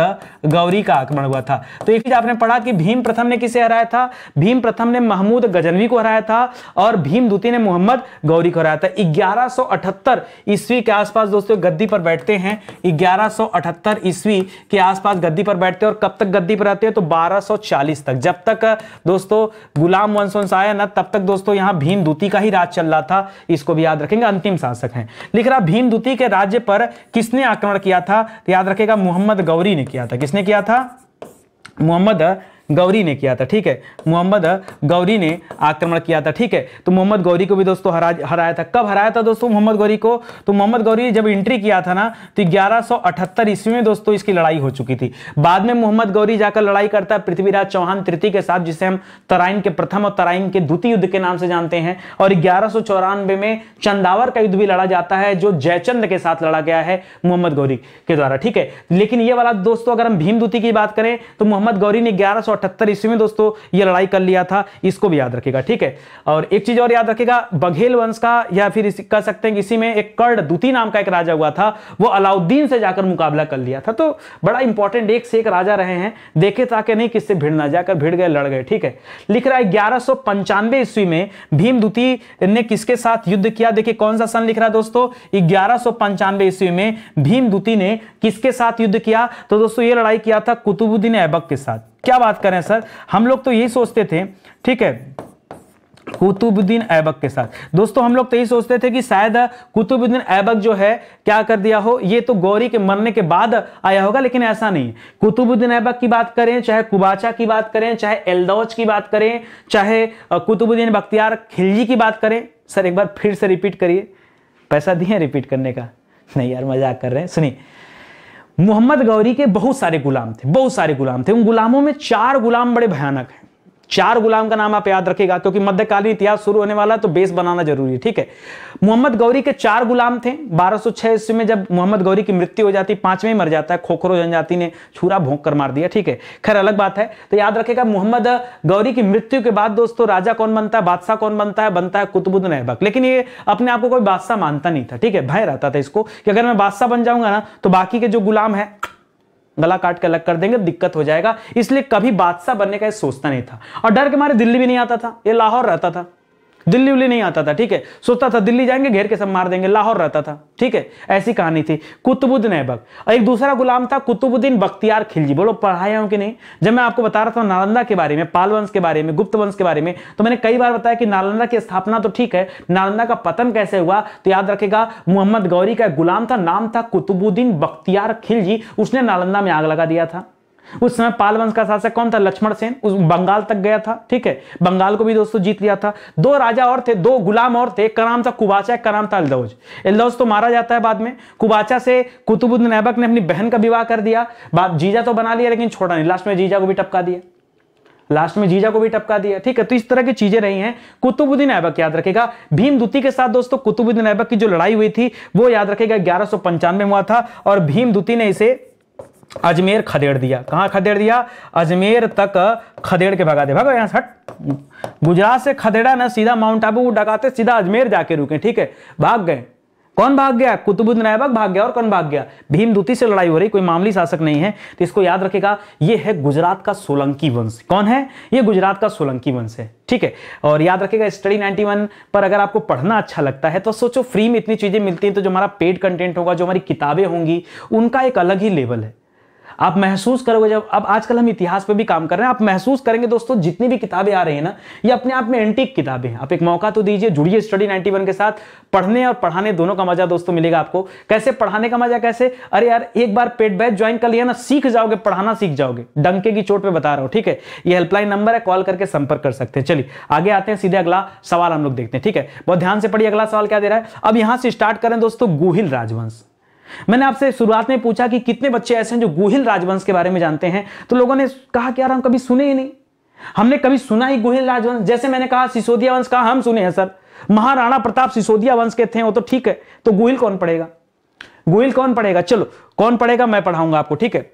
गौरी का आक्रमण हुआ था तो एक चीज आपने पढ़ा कि भीम प्रथम ने किसे हराया था भीम प्रथम ने महमूद गजनवी को हराया था और भीम द्वितीय ने मोहम्मद गौरी को हराया था ग्यारह ईस्वी के आसपास दोस्तों गद्दी पर बैठते हैं ग्यारह ईस्वी के आसपास गद्दी पर बैठते हैं और कब तक गद्दी पर रहते हैं तो बारह तक जब तक दोस्तों गुलाम वंश आया ना तब तक दोस्तों यहां भीम द्वितीय का ही राज चल रहा था इसको भी याद रखेंगे अंतिम शासक है लिख रहा भीम द्वितीय के राज्य पर किसने आक्रमण किया था तो याद रखेगा मोहम्मद गौरी ने किया था किसने किया था मोहम्मद गौरी ने किया था ठीक है मोहम्मद गौरी ने आक्रमण किया था ठीक है तो मोहम्मद गौरी को भी दोस्तों हरा हराया था कब हराया था दोस्तों मोहम्मद गौरी को तो मोहम्मद गौरी ने जब एंट्री किया था ना तो ग्यारह ईस्वी में दोस्तों इसकी लड़ाई हो चुकी थी बाद में मोहम्मद गौरी जाकर लड़ाई करता है पृथ्वीराज चौहान तृतीय के साथ जिसे हम तराइन के प्रथम और तराइन के द्वितीय युद्ध के नाम से जानते हैं और ग्यारह में चंदावर का युद्ध भी लड़ा जाता है जो जयचंद के साथ लड़ा गया है मोहम्मद गौरी के द्वारा ठीक है लेकिन ये वाला दोस्तों अगर हम भीम दूती की बात करें तो मोहम्मद गौरी ने ग्यारह अठहत्तर ईस्वी में दोस्तों ये लड़ाई कर लिया था इसको भी याद रखेगा ठीक है और एक चीज और याद रखेगा बघेल वंश का या फिर कह सकते हैं इसी में एक कर्ड दूती नाम का एक राजा हुआ था वो अलाउद्दीन से जाकर मुकाबला कर लिया था तो बड़ा इंपॉर्टेंट एक से एक राजा रहे हैं देखे ताकि नहीं किससे भिड़ ना जाकर भिड़ गए लड़ गए ठीक है लिख रहा है ग्यारह सौ पंचानवे ईस्वी में भीम दूती ने किसके साथ युद्ध किया देखिए कौन सा सन लिख रहा है दोस्तों ग्यारह सौ पंचानवे ईस्वी में भीम दूती ने किसके साथ युद्ध किया तो दोस्तों ये लड़ाई किया था कुतुबुद्दीन ऐबक के साथ क्या बात करें सर हम लोग तो यही सोचते थे ठीक है कुतुबुद्दीन ऐबक के साथ दोस्तों हम लोग तो यही सोचते थे कि शायद कुतुबुद्दीन ऐबक जो है क्या कर दिया हो ये तो गौरी के मरने के बाद आया होगा लेकिन ऐसा नहीं कुतुबुद्दीन ऐबक की बात करें चाहे कुबाचा की बात करें चाहे एलदौज की बात करें चाहे कुतुबुद्दीन बख्तियार खिलजी की बात करें सर एक बार फिर से रिपीट करिए पैसा दिए रिपीट करने का नहीं यार मजाक कर रहे हैं सुनिए मोहम्मद गौरी के बहुत सारे गुलाम थे बहुत सारे गुलाम थे उन गुलामों में चार गुलाम बड़े भयानक हैं चार गुलाम का नाम आप याद रखेगा क्योंकि मध्यकालीन इतिहास शुरू होने वाला है तो बेस बनाना जरूरी है ठीक है मोहम्मद गौरी के चार गुलाम थे 1206 ईस्वी में जब मोहम्मद गौरी की मृत्यु हो जाती पांचवें मर जाता है खोखरो जनजाति ने छुरा भोंक कर मार दिया ठीक है खैर अलग बात है तो याद रखेगा मोहम्मद गौरी की मृत्यु के बाद दोस्तों राजा कौन बनता है बादशाह कौन बनता है बनता है कुतुबुद्ध नहबक लेकिन ये अपने आप को कोई बादशाह मानता नहीं था ठीक है भय रहता था इसको कि अगर मैं बादशाह बन जाऊंगा ना तो बाकी के जो गुलाम है गला काट के अलग कर देंगे दिक्कत हो जाएगा इसलिए कभी बादशाह बनने का सोचता नहीं था और डर के मारे दिल्ली भी नहीं आता था ये लाहौर रहता था दिल्ली उल्ली नहीं आता था ठीक है सोचता था दिल्ली जाएंगे घेर के सब मार देंगे लाहौर रहता था ठीक है ऐसी कहानी थी कुतुबुद्दीन ऐबक और एक दूसरा गुलाम था कुतुबुद्दीन बख्तियार खिलजी बोलो पढ़ाया हूं कि नहीं जब मैं आपको बता रहा था नालंदा के बारे में पाल वंश के बारे में गुप्त वंश के बारे में तो मैंने कई बार बताया कि नालंदा की स्थापना तो ठीक है नालंदा का पतन कैसे हुआ तो याद रखेगा मोहम्मद गौरी का गुलाम था नाम था कुतुबुद्दीन बख्तियार खिलजी उसने नालंदा में आग लगा दिया था उस समय पाल वंश का शासक कौन था लक्ष्मण सेन उस बंगाल तक गया था ठीक है बंगाल को भी दोस्तों जीत लिया था दो राजा और थे दो गुलाम और थे एक का नाम था कुबाचा एक का नाम था अलदौज अलदौज तो मारा जाता है बाद में कुबाचा से कुतुबुद्दीन ऐबक ने अपनी बहन का विवाह कर दिया बाद जीजा तो बना लिया लेकिन छोड़ा नहीं लास्ट में जीजा को भी टपका दिया लास्ट में जीजा को भी टपका दिया ठीक है तो इस तरह की चीजें रही हैं कुतुबुद्दीन ऐबक याद रखेगा भीम द्वितीय के साथ दोस्तों कुतुबुद्दीन ऐबक की जो लड़ाई हुई थी वो याद रखेगा ग्यारह में हुआ था और भीम द्वितीय ने इसे अजमेर खदेड़ दिया कहाँ खदेड़ दिया अजमेर तक खदेड़ के भगा दे भगा यहाँ हट गुजरात से खदेड़ा ना सीधा माउंट आबू डकाते सीधा अजमेर जाके रुके ठीक है भाग गए कौन भाग गया कुतुबुद्दीन ऐबक भाग गया और कौन भाग गया भीम दूती से लड़ाई हो रही कोई मामली शासक नहीं है तो इसको याद रखेगा ये है गुजरात का सोलंकी वंश कौन है ये गुजरात का सोलंकी वंश है ठीक है और याद रखेगा स्टडी 91 पर अगर आपको पढ़ना अच्छा लगता है तो सोचो फ्री में इतनी चीजें मिलती हैं तो जो हमारा पेड कंटेंट होगा जो हमारी किताबें होंगी उनका एक अलग ही लेवल है आप महसूस करोगे जब अब आजकल हम इतिहास पर भी काम कर रहे हैं आप महसूस करेंगे दोस्तों जितनी भी किताबें आ रही है ना ये अपने आप में एंटीक किताबें हैं आप एक मौका तो दीजिए जुड़िए स्टडी नाइनटी के साथ पढ़ने और पढ़ाने दोनों का मजा दोस्तों मिलेगा आपको कैसे पढ़ाने का मजा कैसे अरे यार एक बार पेड बैच ज्वाइन कर लिया ना सीख जाओगे पढ़ाना सीख जाओगे डंके की चोट पर बता रहा हूँ ठीक है ये हेल्पलाइन नंबर है कॉल करके संपर्क कर सकते हैं चलिए आगे आते हैं सीधे अगला सवाल हम लोग देखते हैं ठीक है बहुत ध्यान से पढ़िए अगला सवाल क्या दे रहा है अब यहां से स्टार्ट करें दोस्तों गुहिल राजवंश मैंने आपसे शुरुआत में पूछा कि कितने बच्चे ऐसे हैं जो गुहिल राजवंश के बारे में जानते हैं तो लोगों ने कहा कि यार हम कभी सुने ही नहीं हमने कभी सुना ही गुहिल राजवंश जैसे मैंने कहा सिसोदिया वंश का हम सुने हैं सर महाराणा प्रताप सिसोदिया वंश के थे वो तो ठीक है तो गुहिल कौन पढ़ेगा गुहिल कौन पढ़ेगा चलो कौन पढ़ेगा मैं पढ़ाऊंगा आपको ठीक है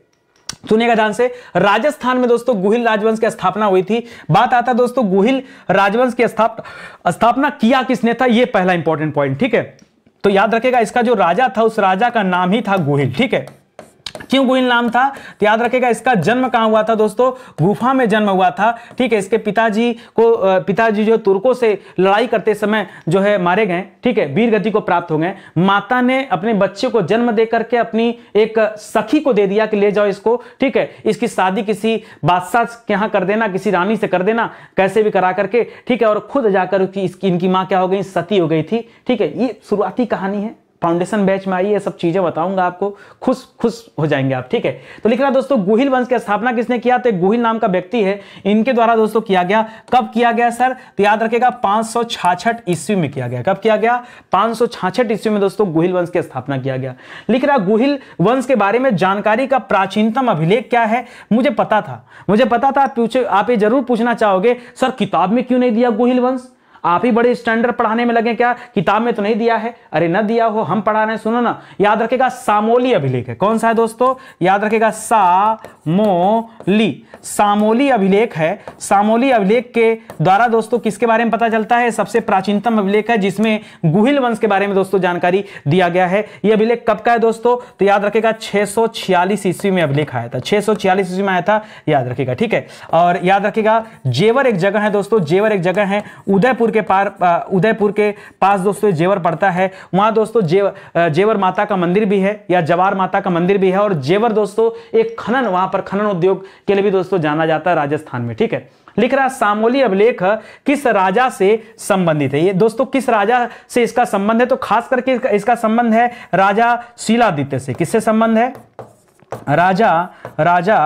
सुनेगा ध्यान से राजस्थान में दोस्तों गुहिल राजवंश की स्थापना हुई थी बात आता है दोस्तों गुहिल राजवंश की स्थापना स्थापना किया किसने था यह पहला इंपॉर्टेंट पॉइंट ठीक है तो याद रखेगा इसका जो राजा था उस राजा का नाम ही था गोहिल ठीक है क्यों गुहिन नाम था तो याद रखेगा इसका जन्म कहां हुआ था दोस्तों गुफा में जन्म हुआ था ठीक है इसके पिताजी को पिताजी जो तुर्कों से लड़ाई करते समय जो है मारे गए ठीक है वीर गति को प्राप्त हो गए माता ने अपने बच्चे को जन्म दे करके अपनी एक सखी को दे दिया कि ले जाओ इसको ठीक है इसकी शादी किसी बादशाह के यहां कर देना किसी रानी से कर देना कैसे भी करा करके ठीक है और खुद जाकर इसकी इनकी माँ क्या हो गई सती हो गई थी ठीक है ये शुरुआती कहानी है फाउंडेशन बैच में आइए ये सब चीज़ें बताऊंगा आपको खुश खुश हो जाएंगे आप ठीक है तो लिख रहा दोस्तों गुहिल वंश की स्थापना किसने किया तो गुहिल नाम का व्यक्ति है इनके द्वारा दोस्तों किया गया कब किया गया सर तो याद रखेगा पांच ईस्वी में किया गया कब किया गया पांच ईस्वी में दोस्तों गुहिल वंश की स्थापना किया गया लिख रहा गुहिल वंश के बारे में जानकारी का प्राचीनतम अभिलेख क्या है मुझे पता था मुझे पता था आप ये जरूर पूछना चाहोगे सर किताब में क्यों नहीं दिया गुहिल वंश आप ही बड़े स्टैंडर्ड पढ़ाने में लगे क्या किताब में तो नहीं दिया है अरे न दिया हो हम पढ़ा रहे हैं सुनो ना याद रखेगा सामोली अभिलेख है कौन सा है दोस्तों याद रखेगा सा सामोली सामोली अभिलेख है सामोली अभिलेख के द्वारा दोस्तों किसके बारे में पता चलता है सबसे प्राचीनतम अभिलेख है जिसमें गुहिल वंश के बारे में दोस्तों जानकारी दिया गया है यह अभिलेख कब का है दोस्तों तो याद रखेगा छह ईस्वी में अभिलेख आया था छह ईस्वी में आया था याद रखेगा ठीक है और याद रखेगा जेवर एक जगह है दोस्तों जेवर एक जगह है उदयपुर के पार उदयपुर के पास दोस्तों जेवर पड़ता है वहां दोस्तों जेव जेवर माता का मंदिर भी है या जवार माता का मंदिर भी है और जेवर दोस्तों एक खनन वहां पर खनन उद्योग के लिए भी दोस्तों जाना जाता है राजस्थान में ठीक है लिख रहा सामोली अभिलेख किस राजा से संबंधित है ये दोस्तों किस राजा से इसका संबंध है तो खास करके इसका संबंध है राजा शिलादित्य से किससे संबंध है राजा राजा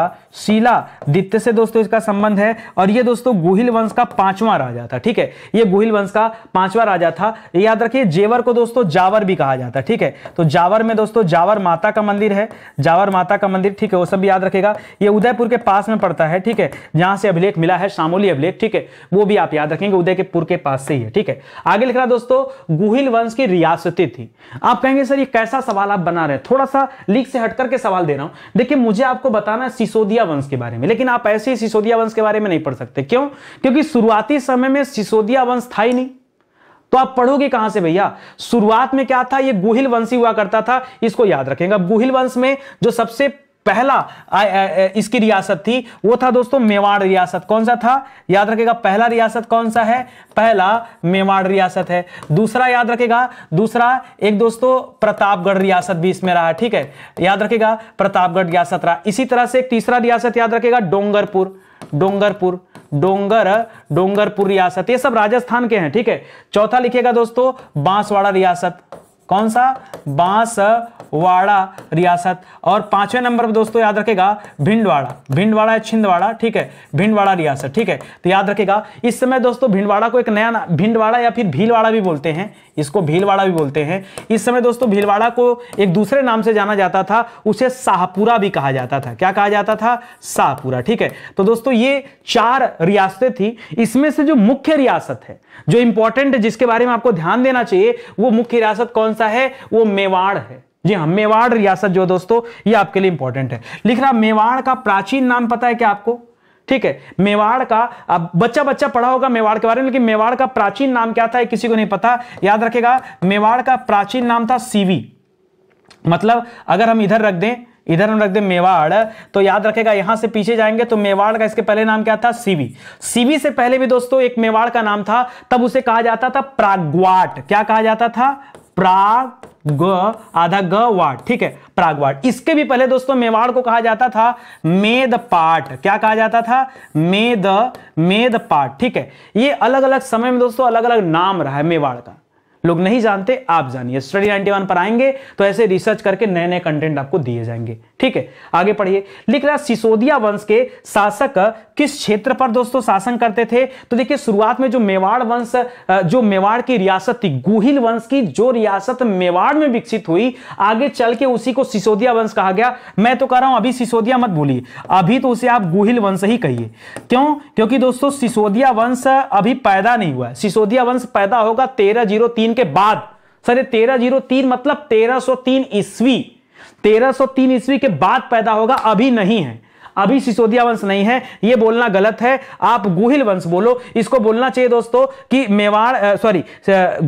शीला दित्य से दोस्तों इसका संबंध है और ये दोस्तों गुहिल वंश का पांचवा राजा था ठीक है ये गुहिल वंश का पांचवा राजा था याद रखिए जेवर को दोस्तों जावर भी कहा जाता है ठीक है तो जावर में दोस्तों जावर माता का मंदिर है जावर माता का मंदिर ठीक है वो सब याद रखेगा ये उदयपुर के पास में पड़ता है ठीक है जहां से अभिलेख मिला है शामोली अभिलेख ठीक है वो भी आप याद रखेंगे उदयपुर के पास से ही है ठीक है आगे लिख रहा दोस्तों गुहिल वंश की रियासती थी आप कहेंगे सर ये कैसा सवाल आप बना रहे हैं थोड़ा सा लीक से हटकर के सवाल दे रहा हूं देखिए मुझे आपको बताना है सिसोदिया वंश के बारे में लेकिन आप ऐसे ही सिसोदिया वंश के बारे में नहीं पढ़ सकते क्यों क्योंकि शुरुआती समय में सिसोदिया वंश था ही नहीं तो आप पढ़ोगे कहां से भैया शुरुआत में क्या था ये गुहिल वंशी हुआ करता था इसको याद रखेगा गुहिल वंश में जो सबसे पहला आ, आ, आ, इसकी रियासत थी वो था दोस्तों मेवाड़ रियासत कौन सा था याद रखेगा पहला रियासत कौन सा है पहला मेवाड़ रियासत है दूसरा याद रखेगा दूसरा एक दोस्तों प्रतापगढ़ रियासत भी इसमें रहा ठीक है याद रखेगा प्रतापगढ़ रियासत रहा इसी तरह से एक तीसरा रियासत याद रखेगा डोंगरपुर डोंगरपुर डोंगर डोंगरपुर रियासत ये सब राजस्थान के हैं ठीक है चौथा लिखेगा दोस्तों बांसवाड़ा रियासत कौन सा बांसवाड़ा रियासत और पांचवें नंबर पर दोस्तों याद रखेगा भिंडवाड़ा भिंडवाड़ा या छिंदवाड़ा ठीक है भिंडवाड़ा रियासत ठीक है तो याद रखेगा इस समय दोस्तों भिंडवाड़ा को एक नया भिंडवाड़ा या फिर भीलवाड़ा भी बोलते हैं इसको भीलवाड़ा भी बोलते हैं इस समय दोस्तों भीलवाड़ा को एक दूसरे नाम से जाना जाता था उसे शाहपुरा भी कहा जाता था क्या कहा जाता था शाहपुरा ठीक है तो दोस्तों ये चार रियासतें थी इसमें से जो मुख्य रियासत है जो इंपॉर्टेंट जिसके बारे में आपको ध्यान देना चाहिए वो मुख्य रियासत कौन सा है वो मेवाड़ है जी हाँ मेवाड़ रियासत जो दोस्तों ये आपके लिए इंपॉर्टेंट है लिख रहा मेवाड़ का प्राचीन नाम पता है क्या आपको ठीक है मेवाड़ का अब बच्चा बच्चा पढ़ा होगा मेवाड़ के बारे में लेकिन मेवाड़ का प्राचीन नाम क्या था किसी को नहीं पता याद रखेगा मेवाड़ का प्राचीन नाम था सीवी मतलब अगर हम इधर रख दें इधर हम रख दें मेवाड़ तो याद रखेगा यहां से पीछे जाएंगे तो मेवाड़ का इसके पहले नाम क्या था सीवी सीवी से पहले भी दोस्तों एक मेवाड़ का नाम था तब उसे कहा जाता था प्राग्वाट क्या कहा जाता था प्राग ग आधा ग वाट ठीक है प्रागवाट इसके भी पहले दोस्तों मेवाड़ को कहा जाता था मेद पाट क्या कहा जाता था मेद मेद पाट ठीक है ये अलग अलग समय में दोस्तों अलग अलग नाम रहा है मेवाड़ का लोग नहीं जानते आप जानिए स्टडी वन पर आएंगे तो ऐसे रिसर्च करके नए नए कंटेंट आपको दिए जाएंगे ठीक है आगे पढ़िए लिख रहा सिसोदिया वंश के शासक किस क्षेत्र पर दोस्तों शासन करते थे तो देखिए शुरुआत में जो मेवाड़ वंश जो मेवाड़ की रियासत थी गुहिल वंश की जो रियासत मेवाड़ में विकसित हुई आगे चल के उसी को सिसोदिया वंश कहा गया मैं तो कह रहा हूं अभी सिसोदिया मत भूलिए अभी तो उसे आप गुहिल वंश ही कहिए क्यों क्योंकि दोस्तों सिसोदिया वंश अभी पैदा नहीं हुआ सिसोदिया वंश पैदा होगा तेरह जीरो तीन तीन के बाद सर ये तेरह जीरो तीन मतलब तेरह सो तीन ईस्वी तेरह सो तीन ईस्वी के बाद पैदा होगा अभी नहीं है अभी सिसोदिया वंश नहीं है यह बोलना गलत है आप गुहिल वंश बोलो इसको बोलना चाहिए दोस्तों कि मेवाड़ सॉरी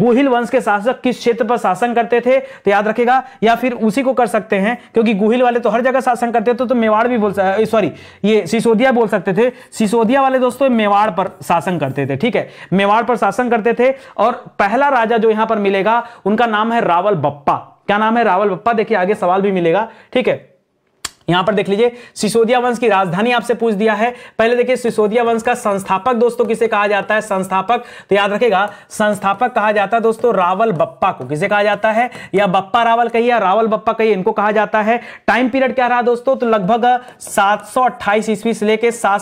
गुहिल वंश के शासक किस क्षेत्र पर शासन करते थे तो याद रखेगा या फिर उसी को कर सकते हैं क्योंकि गुहिल वाले तो हर जगह शासन करते थे तो, तो मेवाड़ भी बोल सॉरी ये सिसोदिया बोल सकते थे सिसोदिया वाले दोस्तों मेवाड़ पर शासन करते थे ठीक है मेवाड़ पर शासन करते थे और पहला राजा जो यहां पर मिलेगा उनका नाम है रावल बप्पा क्या नाम है रावल बप्पा देखिए आगे सवाल भी मिलेगा ठीक है यहां पर देख लीजिए सिसोदिया वंश की राजधानी आपसे पूछ दिया है पहले देखिए सिसोदिया वंश का संस्थापक दोस्तों किसे कहा जाता है संस्थापक तो याद रखेगा संस्थापक कहा जाता है दोस्तों रावल बप्पा को किसे कहा जाता है या बप्पा रावल कही या रावल बप्पा कही इनको कहा जाता है टाइम पीरियड क्या रहा दोस्तों तो लगभग सात ईस्वी से लेकर सात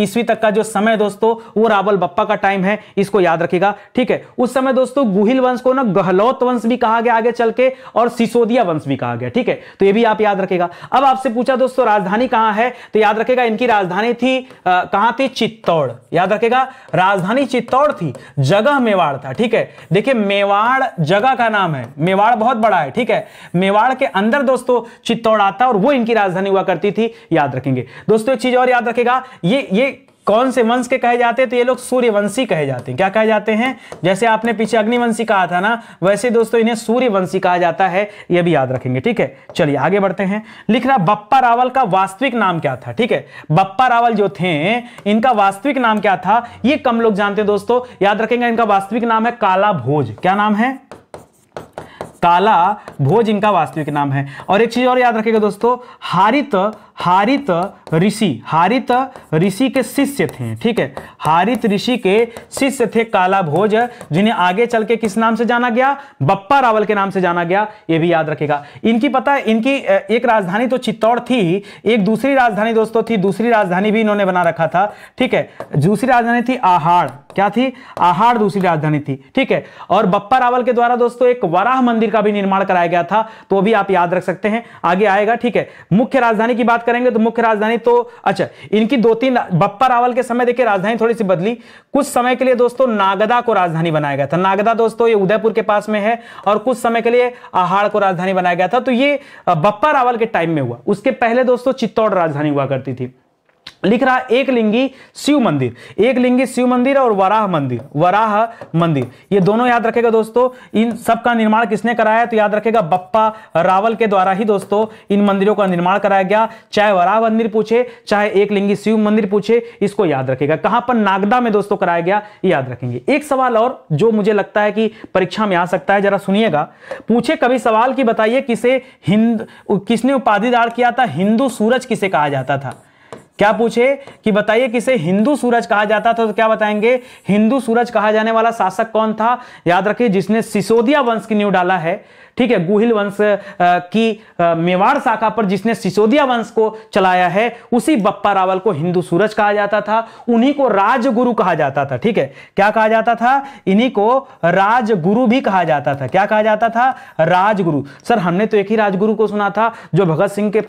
ईस्वी तक का जो समय दोस्तों वो रावल बप्पा का टाइम है इसको याद रखेगा ठीक है उस समय दोस्तों गुहिल वंश को ना गहलोत वंश भी कहा गया आगे चल के और सिसोदिया वंश भी कहा गया ठीक है तो ये भी आप याद रखेगा रखेगा अब आपसे पूछा दोस्तों राजधानी कहां है तो याद रखेगा इनकी राजधानी थी कहां थी चित्तौड़ याद रखेगा राजधानी चित्तौड़ थी जगह मेवाड़ था ठीक है देखिए मेवाड़ जगह का नाम है मेवाड़ बहुत बड़ा है ठीक है मेवाड़ के अंदर दोस्तों चित्तौड़ आता और वो इनकी राजधानी हुआ करती थी याद रखेंगे दोस्तों एक चीज और याद रखेगा ये ये कौन से वंश के कहे जाते हैं तो ये लोग सूर्यवंशी कहे जाते हैं क्या कहे जाते हैं जैसे आपने पीछे अग्निवंशी कहा था ना वैसे दोस्तों इन्हें सूर्यवंशी कहा जाता है ये भी याद रखेंगे ठीक है चलिए आगे बढ़ते हैं लिख रहा बप्पा रावल का वास्तविक नाम क्या था ठीक है बप्पा रावल जो थे इनका वास्तविक नाम क्या था ये कम लोग जानते हैं दोस्तों याद रखेंगे इनका वास्तविक नाम है काला भोज क्या नाम है काला भोज इनका वास्तविक नाम है और एक चीज और याद रखेगा दोस्तों हारित हारित ऋषि हारित ऋषि के शिष्य थे ठीक है हारित ऋषि के शिष्य थे काला भोज जिन्हें आगे चल के किस नाम से जाना गया बप्पा रावल के नाम से जाना गया ये भी याद रखेगा इनकी पता है इनकी एक राजधानी तो चित्तौड़ थी एक दूसरी राजधानी दोस्तों थी दूसरी राजधानी भी इन्होंने बना रखा था ठीक है दूसरी राजधानी थी आहाड़ क्या थी आहाड़ दूसरी राजधानी थी ठीक है और बप्पा रावल के द्वारा दोस्तों एक वराह मंदिर का भी निर्माण कराया गया था तो भी आप याद रख सकते हैं आगे आएगा ठीक है मुख्य राजधानी की बात बात करेंगे तो मुख्य राजधानी तो अच्छा इनकी दो तीन बप्पा रावल के समय देखिए राजधानी थोड़ी सी बदली कुछ समय के लिए दोस्तों नागदा को राजधानी बनाया गया था नागदा दोस्तों ये उदयपुर के पास में है और कुछ समय के लिए आहाड़ को राजधानी बनाया गया था तो ये बप्पा रावल के टाइम में हुआ उसके पहले दोस्तों चित्तौड़ राजधानी हुआ करती थी लिख रहा एक लिंगी शिव मंदिर एक लिंगी शिव मंदिर और वराह मंदिर वराह मंदिर ये दोनों याद रखेगा दोस्तों इन सब का निर्माण किसने कराया तो याद रखेगा बप्पा रावल के द्वारा ही दोस्तों इन मंदिरों का निर्माण कराया गया चाहे वराह मंदिर पूछे चाहे एक लिंगी शिव मंदिर पूछे इसको याद रखेगा कहां पर नागदा में दोस्तों कराया गया याद रखेंगे एक सवाल और जो मुझे लगता है कि परीक्षा में आ सकता है जरा सुनिएगा पूछे कभी सवाल की बताइए किसे हिंद किसने उपाधिदार किया था हिंदू सूरज किसे कहा जाता था क्या पूछे कि बताइए किसे हिंदू सूरज कहा जाता था तो क्या बताएंगे हिंदू सूरज कहा जाने वाला शासक कौन था याद रखिए जिसने सिसोदिया वंश की नींव डाला है ठीक है गुहिल वंश की मेवाड़ शाखा पर जिसने सिसोदिया वंश को चलाया है उसी बप्पा रावल को हिंदू सूरज कहा जाता था उन्हीं को राजगुरु कहा जाता था ठीक है क्या कहा जाता था इन्हीं को राजगुरु भी कहा जाता था क्या कहा जाता था राजगुरु सर हमने तो एक ही राजगुरु को सुना था जो भगत सिंह के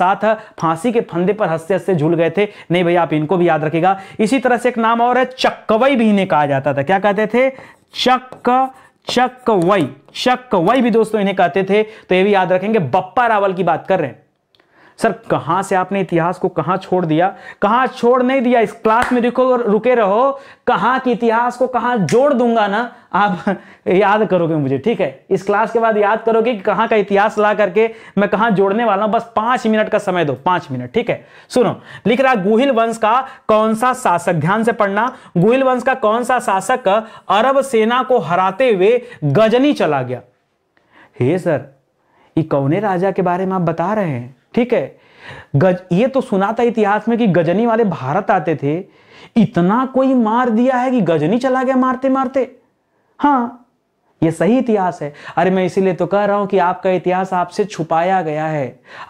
साथ फांसी के फंदे पर हंसते हंसते झूल गए थे नहीं भैया आप इनको भी याद रखेगा इसी तरह से एक नाम और है चक्कवई भी इन्हें कहा जाता था क्या कहते थे चक्का चक वई चक वाई भी दोस्तों इन्हें कहते थे तो ये भी याद रखेंगे बप्पा रावल की बात कर रहे हैं सर कहां से आपने इतिहास को कहां छोड़ दिया कहां छोड़ नहीं दिया इस क्लास में रुको रुके रहो कहां की इतिहास को कहां जोड़ दूंगा ना आप *laughs* याद करोगे मुझे ठीक है इस क्लास के बाद याद करोगे कि कहाँ का इतिहास ला करके मैं कहां जोड़ने वाला हूं बस पांच मिनट का समय दो पांच मिनट ठीक है सुनो लिख रहा गुहिल वंश का कौन सा शासक ध्यान से पढ़ना गुहिल वंश का कौन सा शासक अरब सेना को हराते हुए गजनी चला गया हे सर ये कौने राजा के बारे में आप बता रहे हैं ठीक है गज ये तो सुना था इतिहास में कि गजनी वाले भारत आते थे इतना कोई मार दिया है कि गजनी चला गया मारते मारते हाँ ये सही इतिहास है अरे मैं इसीलिए तो कह रहा हूं कि आपका इतिहास आपसे छुपाया गया है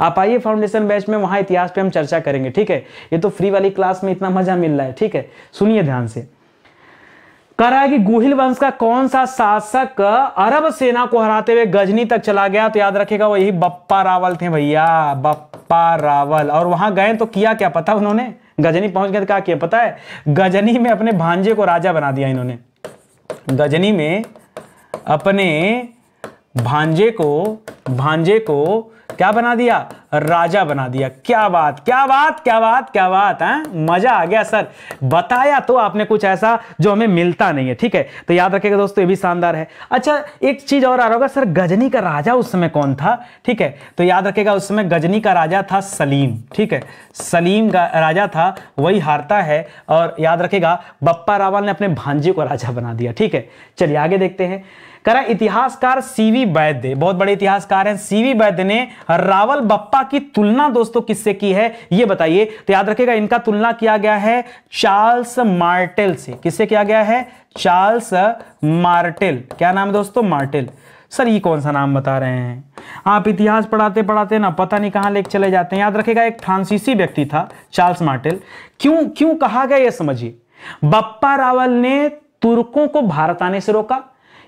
आप आइए फाउंडेशन बैच में वहां इतिहास पे हम चर्चा करेंगे ठीक है ये तो फ्री वाली क्लास में इतना मजा मिल रहा है ठीक है सुनिए ध्यान से कह रहा है कि गुहिल वंश का कौन सा शासक अरब सेना को हराते हुए गजनी तक चला गया तो याद रखेगा वही बप्पा रावल थे भैया बप्पा रावल और वहां गए तो किया क्या पता उन्होंने गजनी पहुंच गए तो क्या किया पता है गजनी में अपने भांजे को राजा बना दिया इन्होंने गजनी में अपने भांजे को भांजे को क्या बना दिया राजा बना दिया क्या बात क्या बात क्या बात क्या बात है मजा आ गया सर बताया तो आपने कुछ ऐसा जो हमें मिलता नहीं है ठीक है तो याद रखेगा दोस्तों ये भी शानदार है अच्छा एक चीज और आ रहा होगा सर गजनी का राजा उस समय कौन था ठीक है तो याद रखेगा उस समय गजनी का राजा था सलीम ठीक है सलीम का राजा था वही हारता है और याद रखेगा बप्पा रावल ने अपने भांजे को राजा बना दिया ठीक है चलिए आगे देखते हैं करा इतिहासकार सीवी वैद्य बहुत बड़े इतिहासकार हैं सीवी वैद्य ने रावल बप्पा की तुलना दोस्तों किससे की है ये बताइए तो याद रखेगा इनका तुलना किया गया है चार्ल्स मार्टेल से किससे किया गया है चार्ल्स मार्टेल क्या नाम है दोस्तों मार्टेल सर ये कौन सा नाम बता रहे हैं आप इतिहास पढ़ाते पढ़ाते ना पता नहीं कहां लेके चले जाते हैं याद रखेगा एक फ्रांसीसी व्यक्ति था चार्ल्स मार्टेल क्यों क्यों कहा गया ये समझिए बप्पा रावल ने तुर्कों को भारत आने से रोका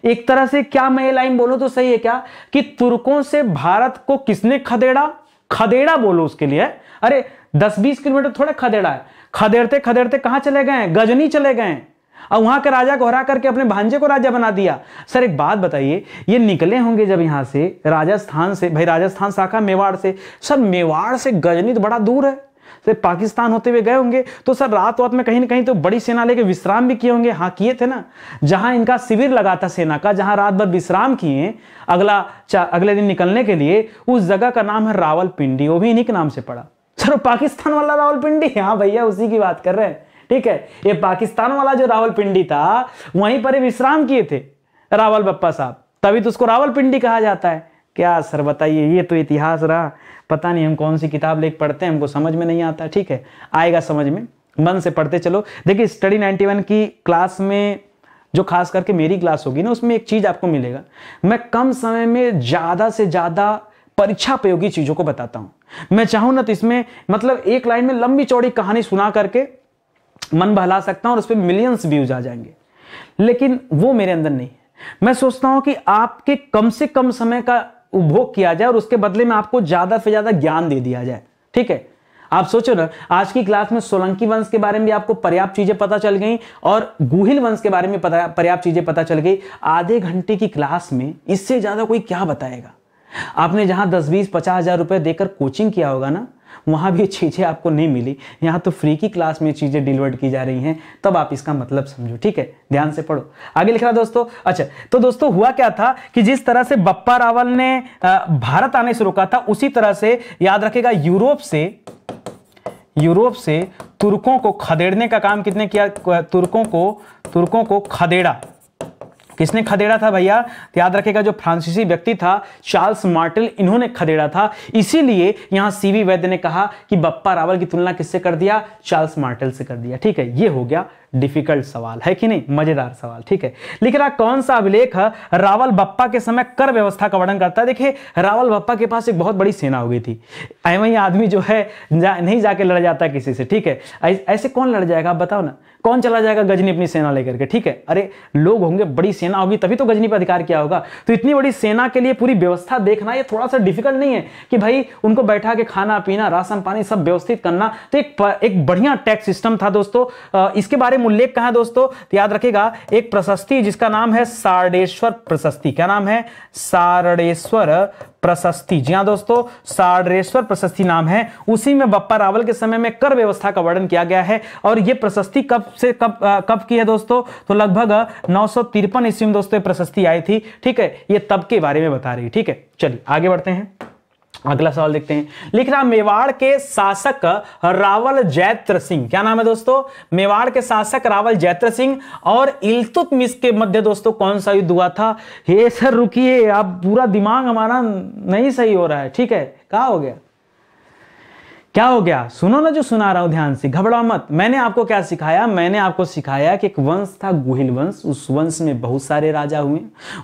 एक तरह से क्या मैं लाइन बोलो तो सही है क्या कि तुर्कों से भारत को किसने खदेड़ा खदेड़ा बोलो उसके लिए अरे 10-20 किलोमीटर थोड़ा खदेड़ा है खदेड़ते खदेड़ते कहां चले गए गजनी चले गए और वहां के राजा को हरा करके अपने भांजे को राजा बना दिया सर एक बात बताइए ये निकले होंगे जब यहां से राजस्थान से भाई राजस्थान शाखा मेवाड़ से सर मेवाड़ से गजनी तो बड़ा दूर है से पाकिस्तान होते हुए गए होंगे तो सर रात वात में कहीं ना कहीं तो बड़ी सेना लेके विश्राम भी किए होंगे हाँ किए थे ना जहां इनका शिविर लगा था सेना का जहां रात भर विश्राम किए अगला अगले दिन निकलने के लिए उस जगह का नाम है रावल वो भी इन्हीं के नाम से पड़ा सर पाकिस्तान वाला पिंडी हाँ भैया उसी की बात कर रहे हैं ठीक है ये पाकिस्तान वाला जो रावल पिंडी था वहीं पर विश्राम किए थे रावल बप्पा साहब तभी तो उसको रावल पिंडी कहा जाता है क्या सर बताइए ये तो इतिहास रहा पता नहीं हम कौन सी किताब लेकर पढ़ते हैं हमको समझ में नहीं आता ठीक है आएगा समझ में मन से पढ़ते चलो देखिए स्टडी 91 की क्लास में जो खास करके मेरी क्लास होगी ना उसमें एक चीज़ आपको मिलेगा मैं कम समय में ज़्यादा से ज़्यादा परीक्षा प्रयोगी चीज़ों को बताता हूं मैं चाहूं ना तो इसमें मतलब एक लाइन में लंबी चौड़ी कहानी सुना करके मन बहला सकता हूं और उस पर मिलियंस व्यूज आ जाएंगे लेकिन वो मेरे अंदर नहीं है मैं सोचता हूं कि आपके कम से कम समय का उपभोग किया जाए और उसके बदले में आपको ज्यादा से ज्यादा ज्ञान दे दिया जाए ठीक है आप सोचो ना आज की क्लास में सोलंकी वंश के बारे में भी आपको पर्याप्त चीजें पता चल गई और गुहिल वंश के बारे में पर्याप्त चीजें पता चल गई आधे घंटे की क्लास में इससे ज्यादा कोई क्या बताएगा आपने जहां दस बीस पचास हजार रुपए देकर कोचिंग किया होगा ना वहाँ भी चीज़ें आपको नहीं मिली यहाँ तो फ्री की क्लास में चीज़ें डिलीवर्ड की जा रही हैं तब आप इसका मतलब समझो ठीक है ध्यान से पढ़ो आगे लिख रहा दोस्तों अच्छा तो दोस्तों हुआ क्या था कि जिस तरह से बप्पा रावल ने भारत आने से रोका था उसी तरह से याद रखेगा यूरोप से यूरोप से तुर्कों को खदेड़ने का काम कितने किया तुर्कों को तुर्कों को खदेड़ा किसने खदेड़ा था भैया याद रखेगा जो फ्रांसीसी व्यक्ति था चार्ल्स मार्टिल इन्होंने खदेड़ा था इसीलिए यहां सीवी वैद्य ने कहा कि बप्पा रावल की तुलना किससे कर दिया चार्ल्स मार्टिल से कर दिया ठीक है ये हो गया डिफिकल्ट सवाल है कि नहीं मजेदार सवाल ठीक है लिख रहा कौन सा अभिलेख रावल बप्पा के समय कर व्यवस्था का वर्णन करता है देखिए रावल बप्पा के पास एक बहुत बड़ी सेना हो गई थी एवं आदमी जो है जा, नहीं जाके लड़ जाता किसी से ठीक है ऐसे कौन लड़ जाएगा आप बताओ ना कौन चला जाएगा गजनी अपनी सेना लेकर के ठीक है अरे लोग होंगे बड़ी सेना होगी तभी तो गजनी पर अधिकार किया होगा तो इतनी बड़ी सेना के लिए पूरी व्यवस्था देखना ये थोड़ा सा डिफिकल्ट नहीं है कि भाई उनको बैठा के खाना पीना राशन पानी सब व्यवस्थित करना तो एक एक बढ़िया टैक्स सिस्टम था दोस्तों इसके बारे में उल्लेख कहा दोस्तों तो याद रखेगा एक प्रशस्ति जिसका नाम है सारडेश्वर प्रशस्ति क्या नाम है सारडेश्वर प्रशस्ति जी हाँ दोस्तों साड़ेश्वर प्रशस्ति नाम है उसी में बप्पा रावल के समय में कर व्यवस्था का वर्णन किया गया है और यह प्रशस्ति कब से कब कब की है दोस्तों तो लगभग नौ सौ ईस्वी में दोस्तों प्रशस्ति आई थी ठीक है ये तब के बारे में बता रही ठीक है चलिए आगे बढ़ते हैं अगला सवाल देखते हैं लिख रहा मेवाड़ के शासक रावल जैत्र सिंह क्या नाम है दोस्तों मेवाड़ के शासक रावल जैत्र सिंह और मिस के मध्य दोस्तों कौन सा युद्ध हुआ था हे सर रुकिए अब पूरा दिमाग हमारा नहीं सही हो रहा है ठीक है कहा हो गया क्या हो गया सुनो ना जो सुना रहा हूं ध्यान से घबराओ मत मैंने आपको क्या सिखाया मैंने आपको सिखाया कि एक वंश था गुहिल वंश उस वंश में बहुत सारे राजा हुए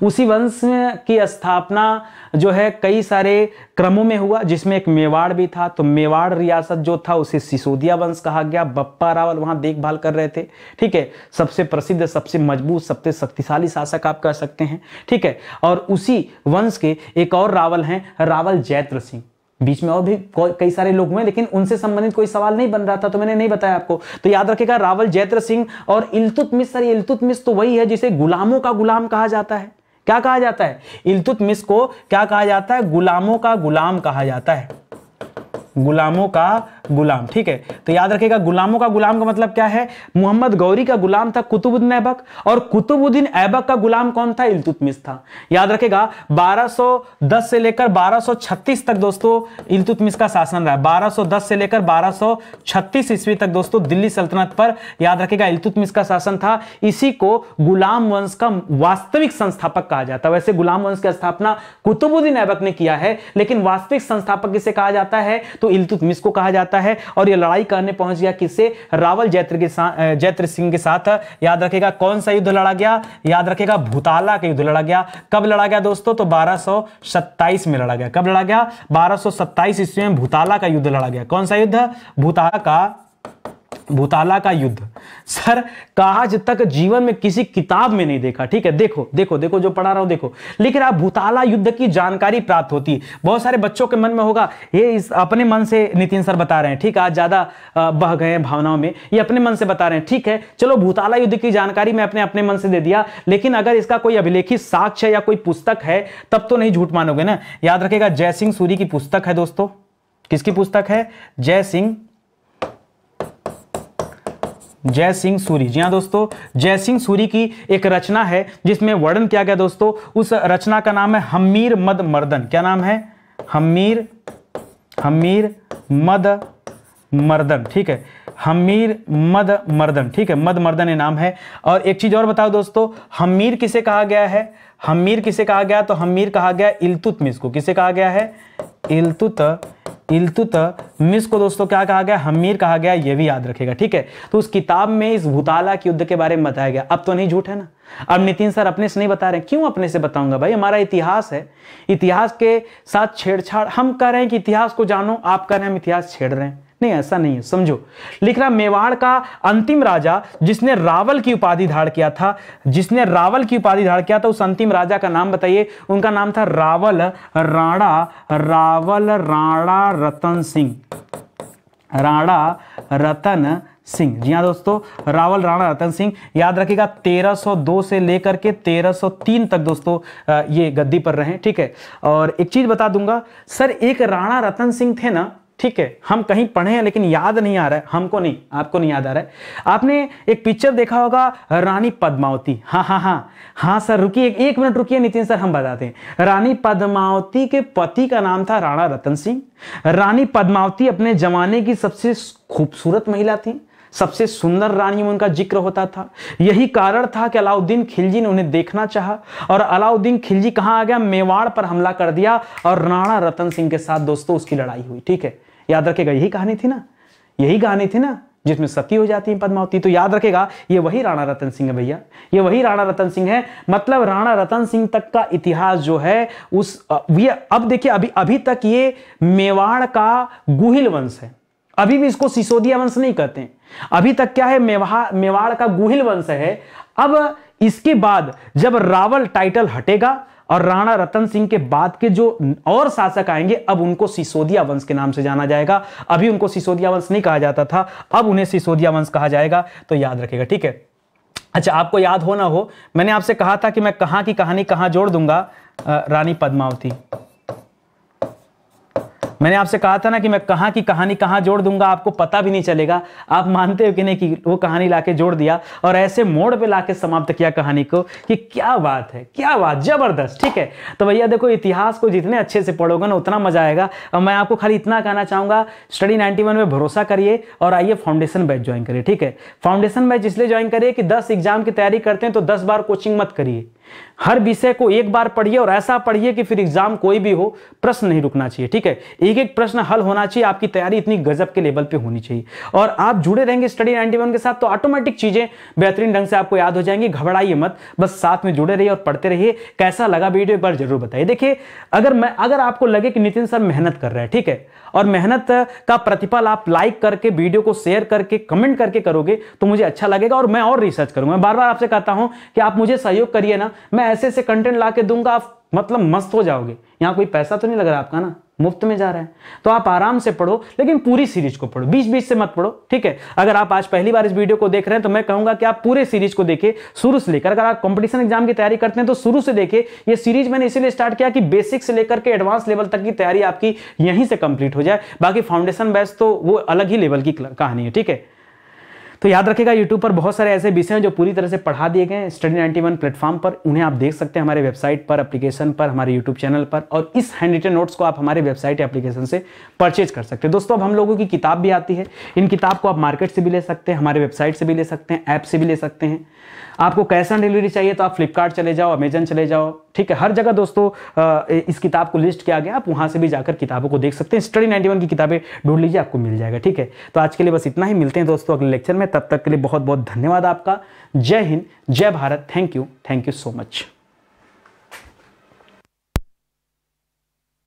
उसी वंश की स्थापना जो है कई सारे क्रमों में हुआ जिसमें एक मेवाड़ भी था तो मेवाड़ रियासत जो था उसे सिसोदिया वंश कहा गया बप्पा रावल वहां देखभाल कर रहे थे ठीक है सबसे प्रसिद्ध सबसे मजबूत सबसे शक्तिशाली शासक आप कह सकते हैं ठीक है और उसी वंश के एक और रावल हैं रावल जैत्र सिंह बीच में और भी कई सारे लोग हुए लेकिन उनसे संबंधित कोई सवाल नहीं बन रहा था तो मैंने नहीं बताया आपको तो याद रखेगा रावल जैत्र सिंह और मिस सर मिस तो वही है जिसे गुलामों का गुलाम कहा जाता है क्या कहा जाता है मिस को क्या कहा जाता है गुलामों का गुलाम कहा जाता है गुलामों का गुलाम ठीक है तो याद रखेगा गुलामों का गुलाम का मतलब क्या है मोहम्मद गौरी का गुलाम था कुतुबुद्दीन ऐबक और कुतुबुद्दीन ऐबक का गुलाम कौन था इल्तुतमिश था याद रखेगा 1210 से लेकर 1236 तक दोस्तों इल्तुतमिश का शासन रहा 1210 से लेकर 1236 ईस्वी तक दोस्तों दिल्ली सल्तनत पर याद रखेगा इल्तुतमिश का शासन था इसी को गुलाम वंश का वास्तविक संस्थापक कहा जाता है वैसे गुलाम वंश की स्थापना कुतुबुद्दीन ऐबक ने किया है लेकिन वास्तविक संस्थापक इसे कहा जाता है तो इलतुतमिस को कहा जाता है और ये लड़ाई करने पहुंच गया किससे रावल जैत्र के साथ जैत्र सिंह के साथ याद रखेगा कौन सा युद्ध लड़ा गया याद रखेगा भूताला का युद्ध लड़ा गया कब लड़ा गया दोस्तों तो बारह में लड़ा गया कब लड़ा गया बारह ईस्वी में भूताला का युद्ध लड़ा गया कौन सा युद्ध भूताला का भूताला का युद्ध सर आज तक जीवन में किसी किताब में नहीं देखा ठीक है देखो देखो देखो जो पढ़ा रहा हूं देखो लेकिन आप भूताला युद्ध की जानकारी प्राप्त होती है बहुत सारे बच्चों के मन में होगा ये इस अपने मन से नितिन सर बता रहे हैं ठीक आज ज्यादा बह गए हैं भावनाओं में ये अपने मन से बता रहे हैं ठीक है चलो भूताला युद्ध की जानकारी मैं अपने अपने मन से दे दिया लेकिन अगर इसका कोई अभिलेखित साक्ष्य या कोई पुस्तक है तब तो नहीं झूठ मानोगे ना याद रखेगा जय सिंह सूरी की पुस्तक है दोस्तों किसकी पुस्तक है जय सिंह जय सिंह सूरी जी हाँ दोस्तों जय सिंह सूरी की एक रचना है जिसमें वर्णन किया गया दोस्तों उस रचना का नाम है हमीर मद मर्दन क्या नाम है हमीर हमीर मद मर्दन ठीक है हमीर मद मर्दन ठीक है मद मर्दन ये नाम है और एक चीज़ और बताओ दोस्तों हमीर किसे कहा गया है हमीर किसे कहा गया तो हमीर कहा गया इल्तुतमिस को किसे कहा गया है इलतुत मिस को दोस्तों क्या कहा गया हमीर कहा गया यह भी याद रखेगा ठीक है तो उस किताब में इस भूताला के युद्ध के बारे में बताया गया अब तो नहीं झूठ है ना अब नितिन सर अपने से नहीं बता रहे क्यों अपने से बताऊंगा भाई हमारा इतिहास है इतिहास के साथ छेड़छाड़ हम कह रहे हैं कि इतिहास को जानो आप कह रहे हैं हम इतिहास छेड़ रहे हैं नहीं ऐसा नहीं है समझो लिख रहा मेवाड़ का अंतिम राजा जिसने रावल की उपाधि धार किया था जिसने रावल की उपाधि धारण किया था उस अंतिम राजा का नाम बताइए उनका नाम था रावल राणा रावल राणा रतन सिंह राणा रतन सिंह जी हाँ दोस्तों रावल राणा रतन सिंह याद रखिएगा 1302 से लेकर के 1303 तक दोस्तों ये गद्दी पर रहे ठीक है और एक चीज बता दूंगा सर एक राणा रतन सिंह थे ना ठीक है हम कहीं पढ़े हैं लेकिन याद नहीं आ रहा है हमको नहीं आपको नहीं याद आ रहा है आपने एक पिक्चर देखा होगा रानी पद्मावती हाँ हाँ हाँ हाँ सर रुकिए एक मिनट रुकिए नितिन सर हम बताते हैं रानी पद्मावती के पति का नाम था राणा रतन सिंह रानी पद्मावती अपने जमाने की सबसे खूबसूरत महिला थी सबसे सुंदर रानी में उनका जिक्र होता था यही कारण था कि अलाउद्दीन खिलजी ने उन्हें देखना चाहा और अलाउद्दीन खिलजी कहाँ आ गया मेवाड़ पर हमला कर दिया और राणा रतन सिंह के साथ दोस्तों उसकी लड़ाई हुई ठीक है याद रखेगा यही कहानी थी ना यही कहानी थी ना जिसमें सती हो जाती है पद्मावती तो याद रखेगा ये वही राणा रतन सिंह है भैया ये वही राणा रतन सिंह है मतलब राणा रतन सिंह तक का इतिहास जो है उस ये अब देखिए अभी अभी तक ये मेवाड़ का गुहिल वंश है अभी भी इसको सिसोदिया वंश नहीं कहते अभी तक क्या है मेवा मेवाड़ का गुहिल वंश है अब इसके बाद जब रावल टाइटल हटेगा और राणा रतन सिंह के बाद के जो और शासक आएंगे अब उनको सिसोदिया वंश के नाम से जाना जाएगा अभी उनको सिसोदिया वंश नहीं कहा जाता था अब उन्हें सिसोदिया वंश कहा जाएगा तो याद रखेगा ठीक है अच्छा आपको याद हो ना हो मैंने आपसे कहा था कि मैं कहाँ की कहानी कहाँ जोड़ दूंगा रानी पद्मावती मैंने आपसे कहा था ना कि मैं कहाँ की कहानी कहाँ जोड़ दूंगा आपको पता भी नहीं चलेगा आप मानते हो कि नहीं कि वो कहानी लाके जोड़ दिया और ऐसे मोड़ पे लाके समाप्त किया कहानी को कि क्या बात है क्या बात जबरदस्त ठीक है तो भैया देखो इतिहास को जितने अच्छे से पढ़ोगे ना उतना मजा आएगा और मैं आपको खाली इतना कहना चाहूंगा स्टडी नाइनटी में भरोसा करिए और आइए फाउंडेशन बैच ज्वाइन करिए ठीक है फाउंडेशन बैच इसलिए ज्वाइन करिए कि दस एग्जाम की तैयारी करते हैं तो दस बार कोचिंग मत करिए हर विषय को एक बार पढ़िए और ऐसा पढ़िए कि फिर एग्जाम कोई भी हो प्रश्न नहीं रुकना चाहिए ठीक है एक एक प्रश्न हल होना चाहिए आपकी तैयारी इतनी गजब के लेवल पे होनी चाहिए और आप जुड़े रहेंगे स्टडी नाइनटी वन के साथ तो ऑटोमेटिक चीजें बेहतरीन ढंग से आपको याद हो जाएंगी घबराइए मत बस साथ में जुड़े रहिए और पढ़ते रहिए कैसा लगा वीडियो एक बार जरूर बताइए देखिए अगर मैं अगर आपको लगे कि नितिन सर मेहनत कर रहे हैं ठीक है और मेहनत का प्रतिफल आप लाइक करके वीडियो को शेयर करके कमेंट करके करोगे तो मुझे अच्छा लगेगा और मैं और रिसर्च करूंगा बार बार आपसे कहता हूं कि आप मुझे सहयोग करिए ना मैं ऐसे ऐसे कंटेंट ला के दूंगा आप मतलब मस्त हो जाओगे यहाँ कोई पैसा तो नहीं लग रहा आपका ना मुफ्त में जा रहा है तो आप आराम से पढ़ो लेकिन पूरी सीरीज को पढ़ो बीच बीच से मत पढ़ो ठीक है अगर आप आज पहली बार इस वीडियो को देख रहे हैं तो मैं कहूंगा कि आप पूरे सीरीज को देखें शुरू से लेकर अगर आप कंपटीशन एग्जाम की तैयारी करते हैं तो शुरू से देखिए ये सीरीज मैंने इसीलिए स्टार्ट किया कि बेसिक से लेकर के एडवांस लेवल तक की तैयारी आपकी यहीं से कंप्लीट हो जाए बाकी फाउंडेशन बैच तो वो अलग ही लेवल की कहानी है ठीक है तो याद रखेगा यूट्यूब पर बहुत सारे ऐसे विषय हैं जो पूरी तरह से पढ़ा दिए गए हैं स्टडी नाइन्टी वन प्लेटफॉर्म पर उन्हें आप देख सकते हैं हमारे वेबसाइट पर एप्लीकेशन पर हमारे यूट्यूब चैनल पर और इस हैंड रिटन नोट्स को आप हमारे वेबसाइट या एप्लीकेशन से परचेज कर सकते हैं दोस्तों अब हम लोगों की किताब भी आती है इन किताब को आप मार्केट से भी ले सकते हैं हमारे वेबसाइट से भी ले सकते हैं ऐप से भी ले सकते हैं आपको कैश ऑन डिलीवरी चाहिए तो आप फ्लिपकार्ट चले जाओ अमेजन चले जाओ ठीक है हर जगह दोस्तों इस किताब को लिस्ट किया गया आप वहाँ से भी जाकर किताबों को देख सकते हैं स्टडी 91 की किताबें ढूंढ लीजिए आपको मिल जाएगा ठीक है तो आज के लिए बस इतना ही मिलते हैं दोस्तों अगले लेक्चर में तब तक के लिए बहुत बहुत धन्यवाद आपका जय हिंद जय Bharat thank you thank you so much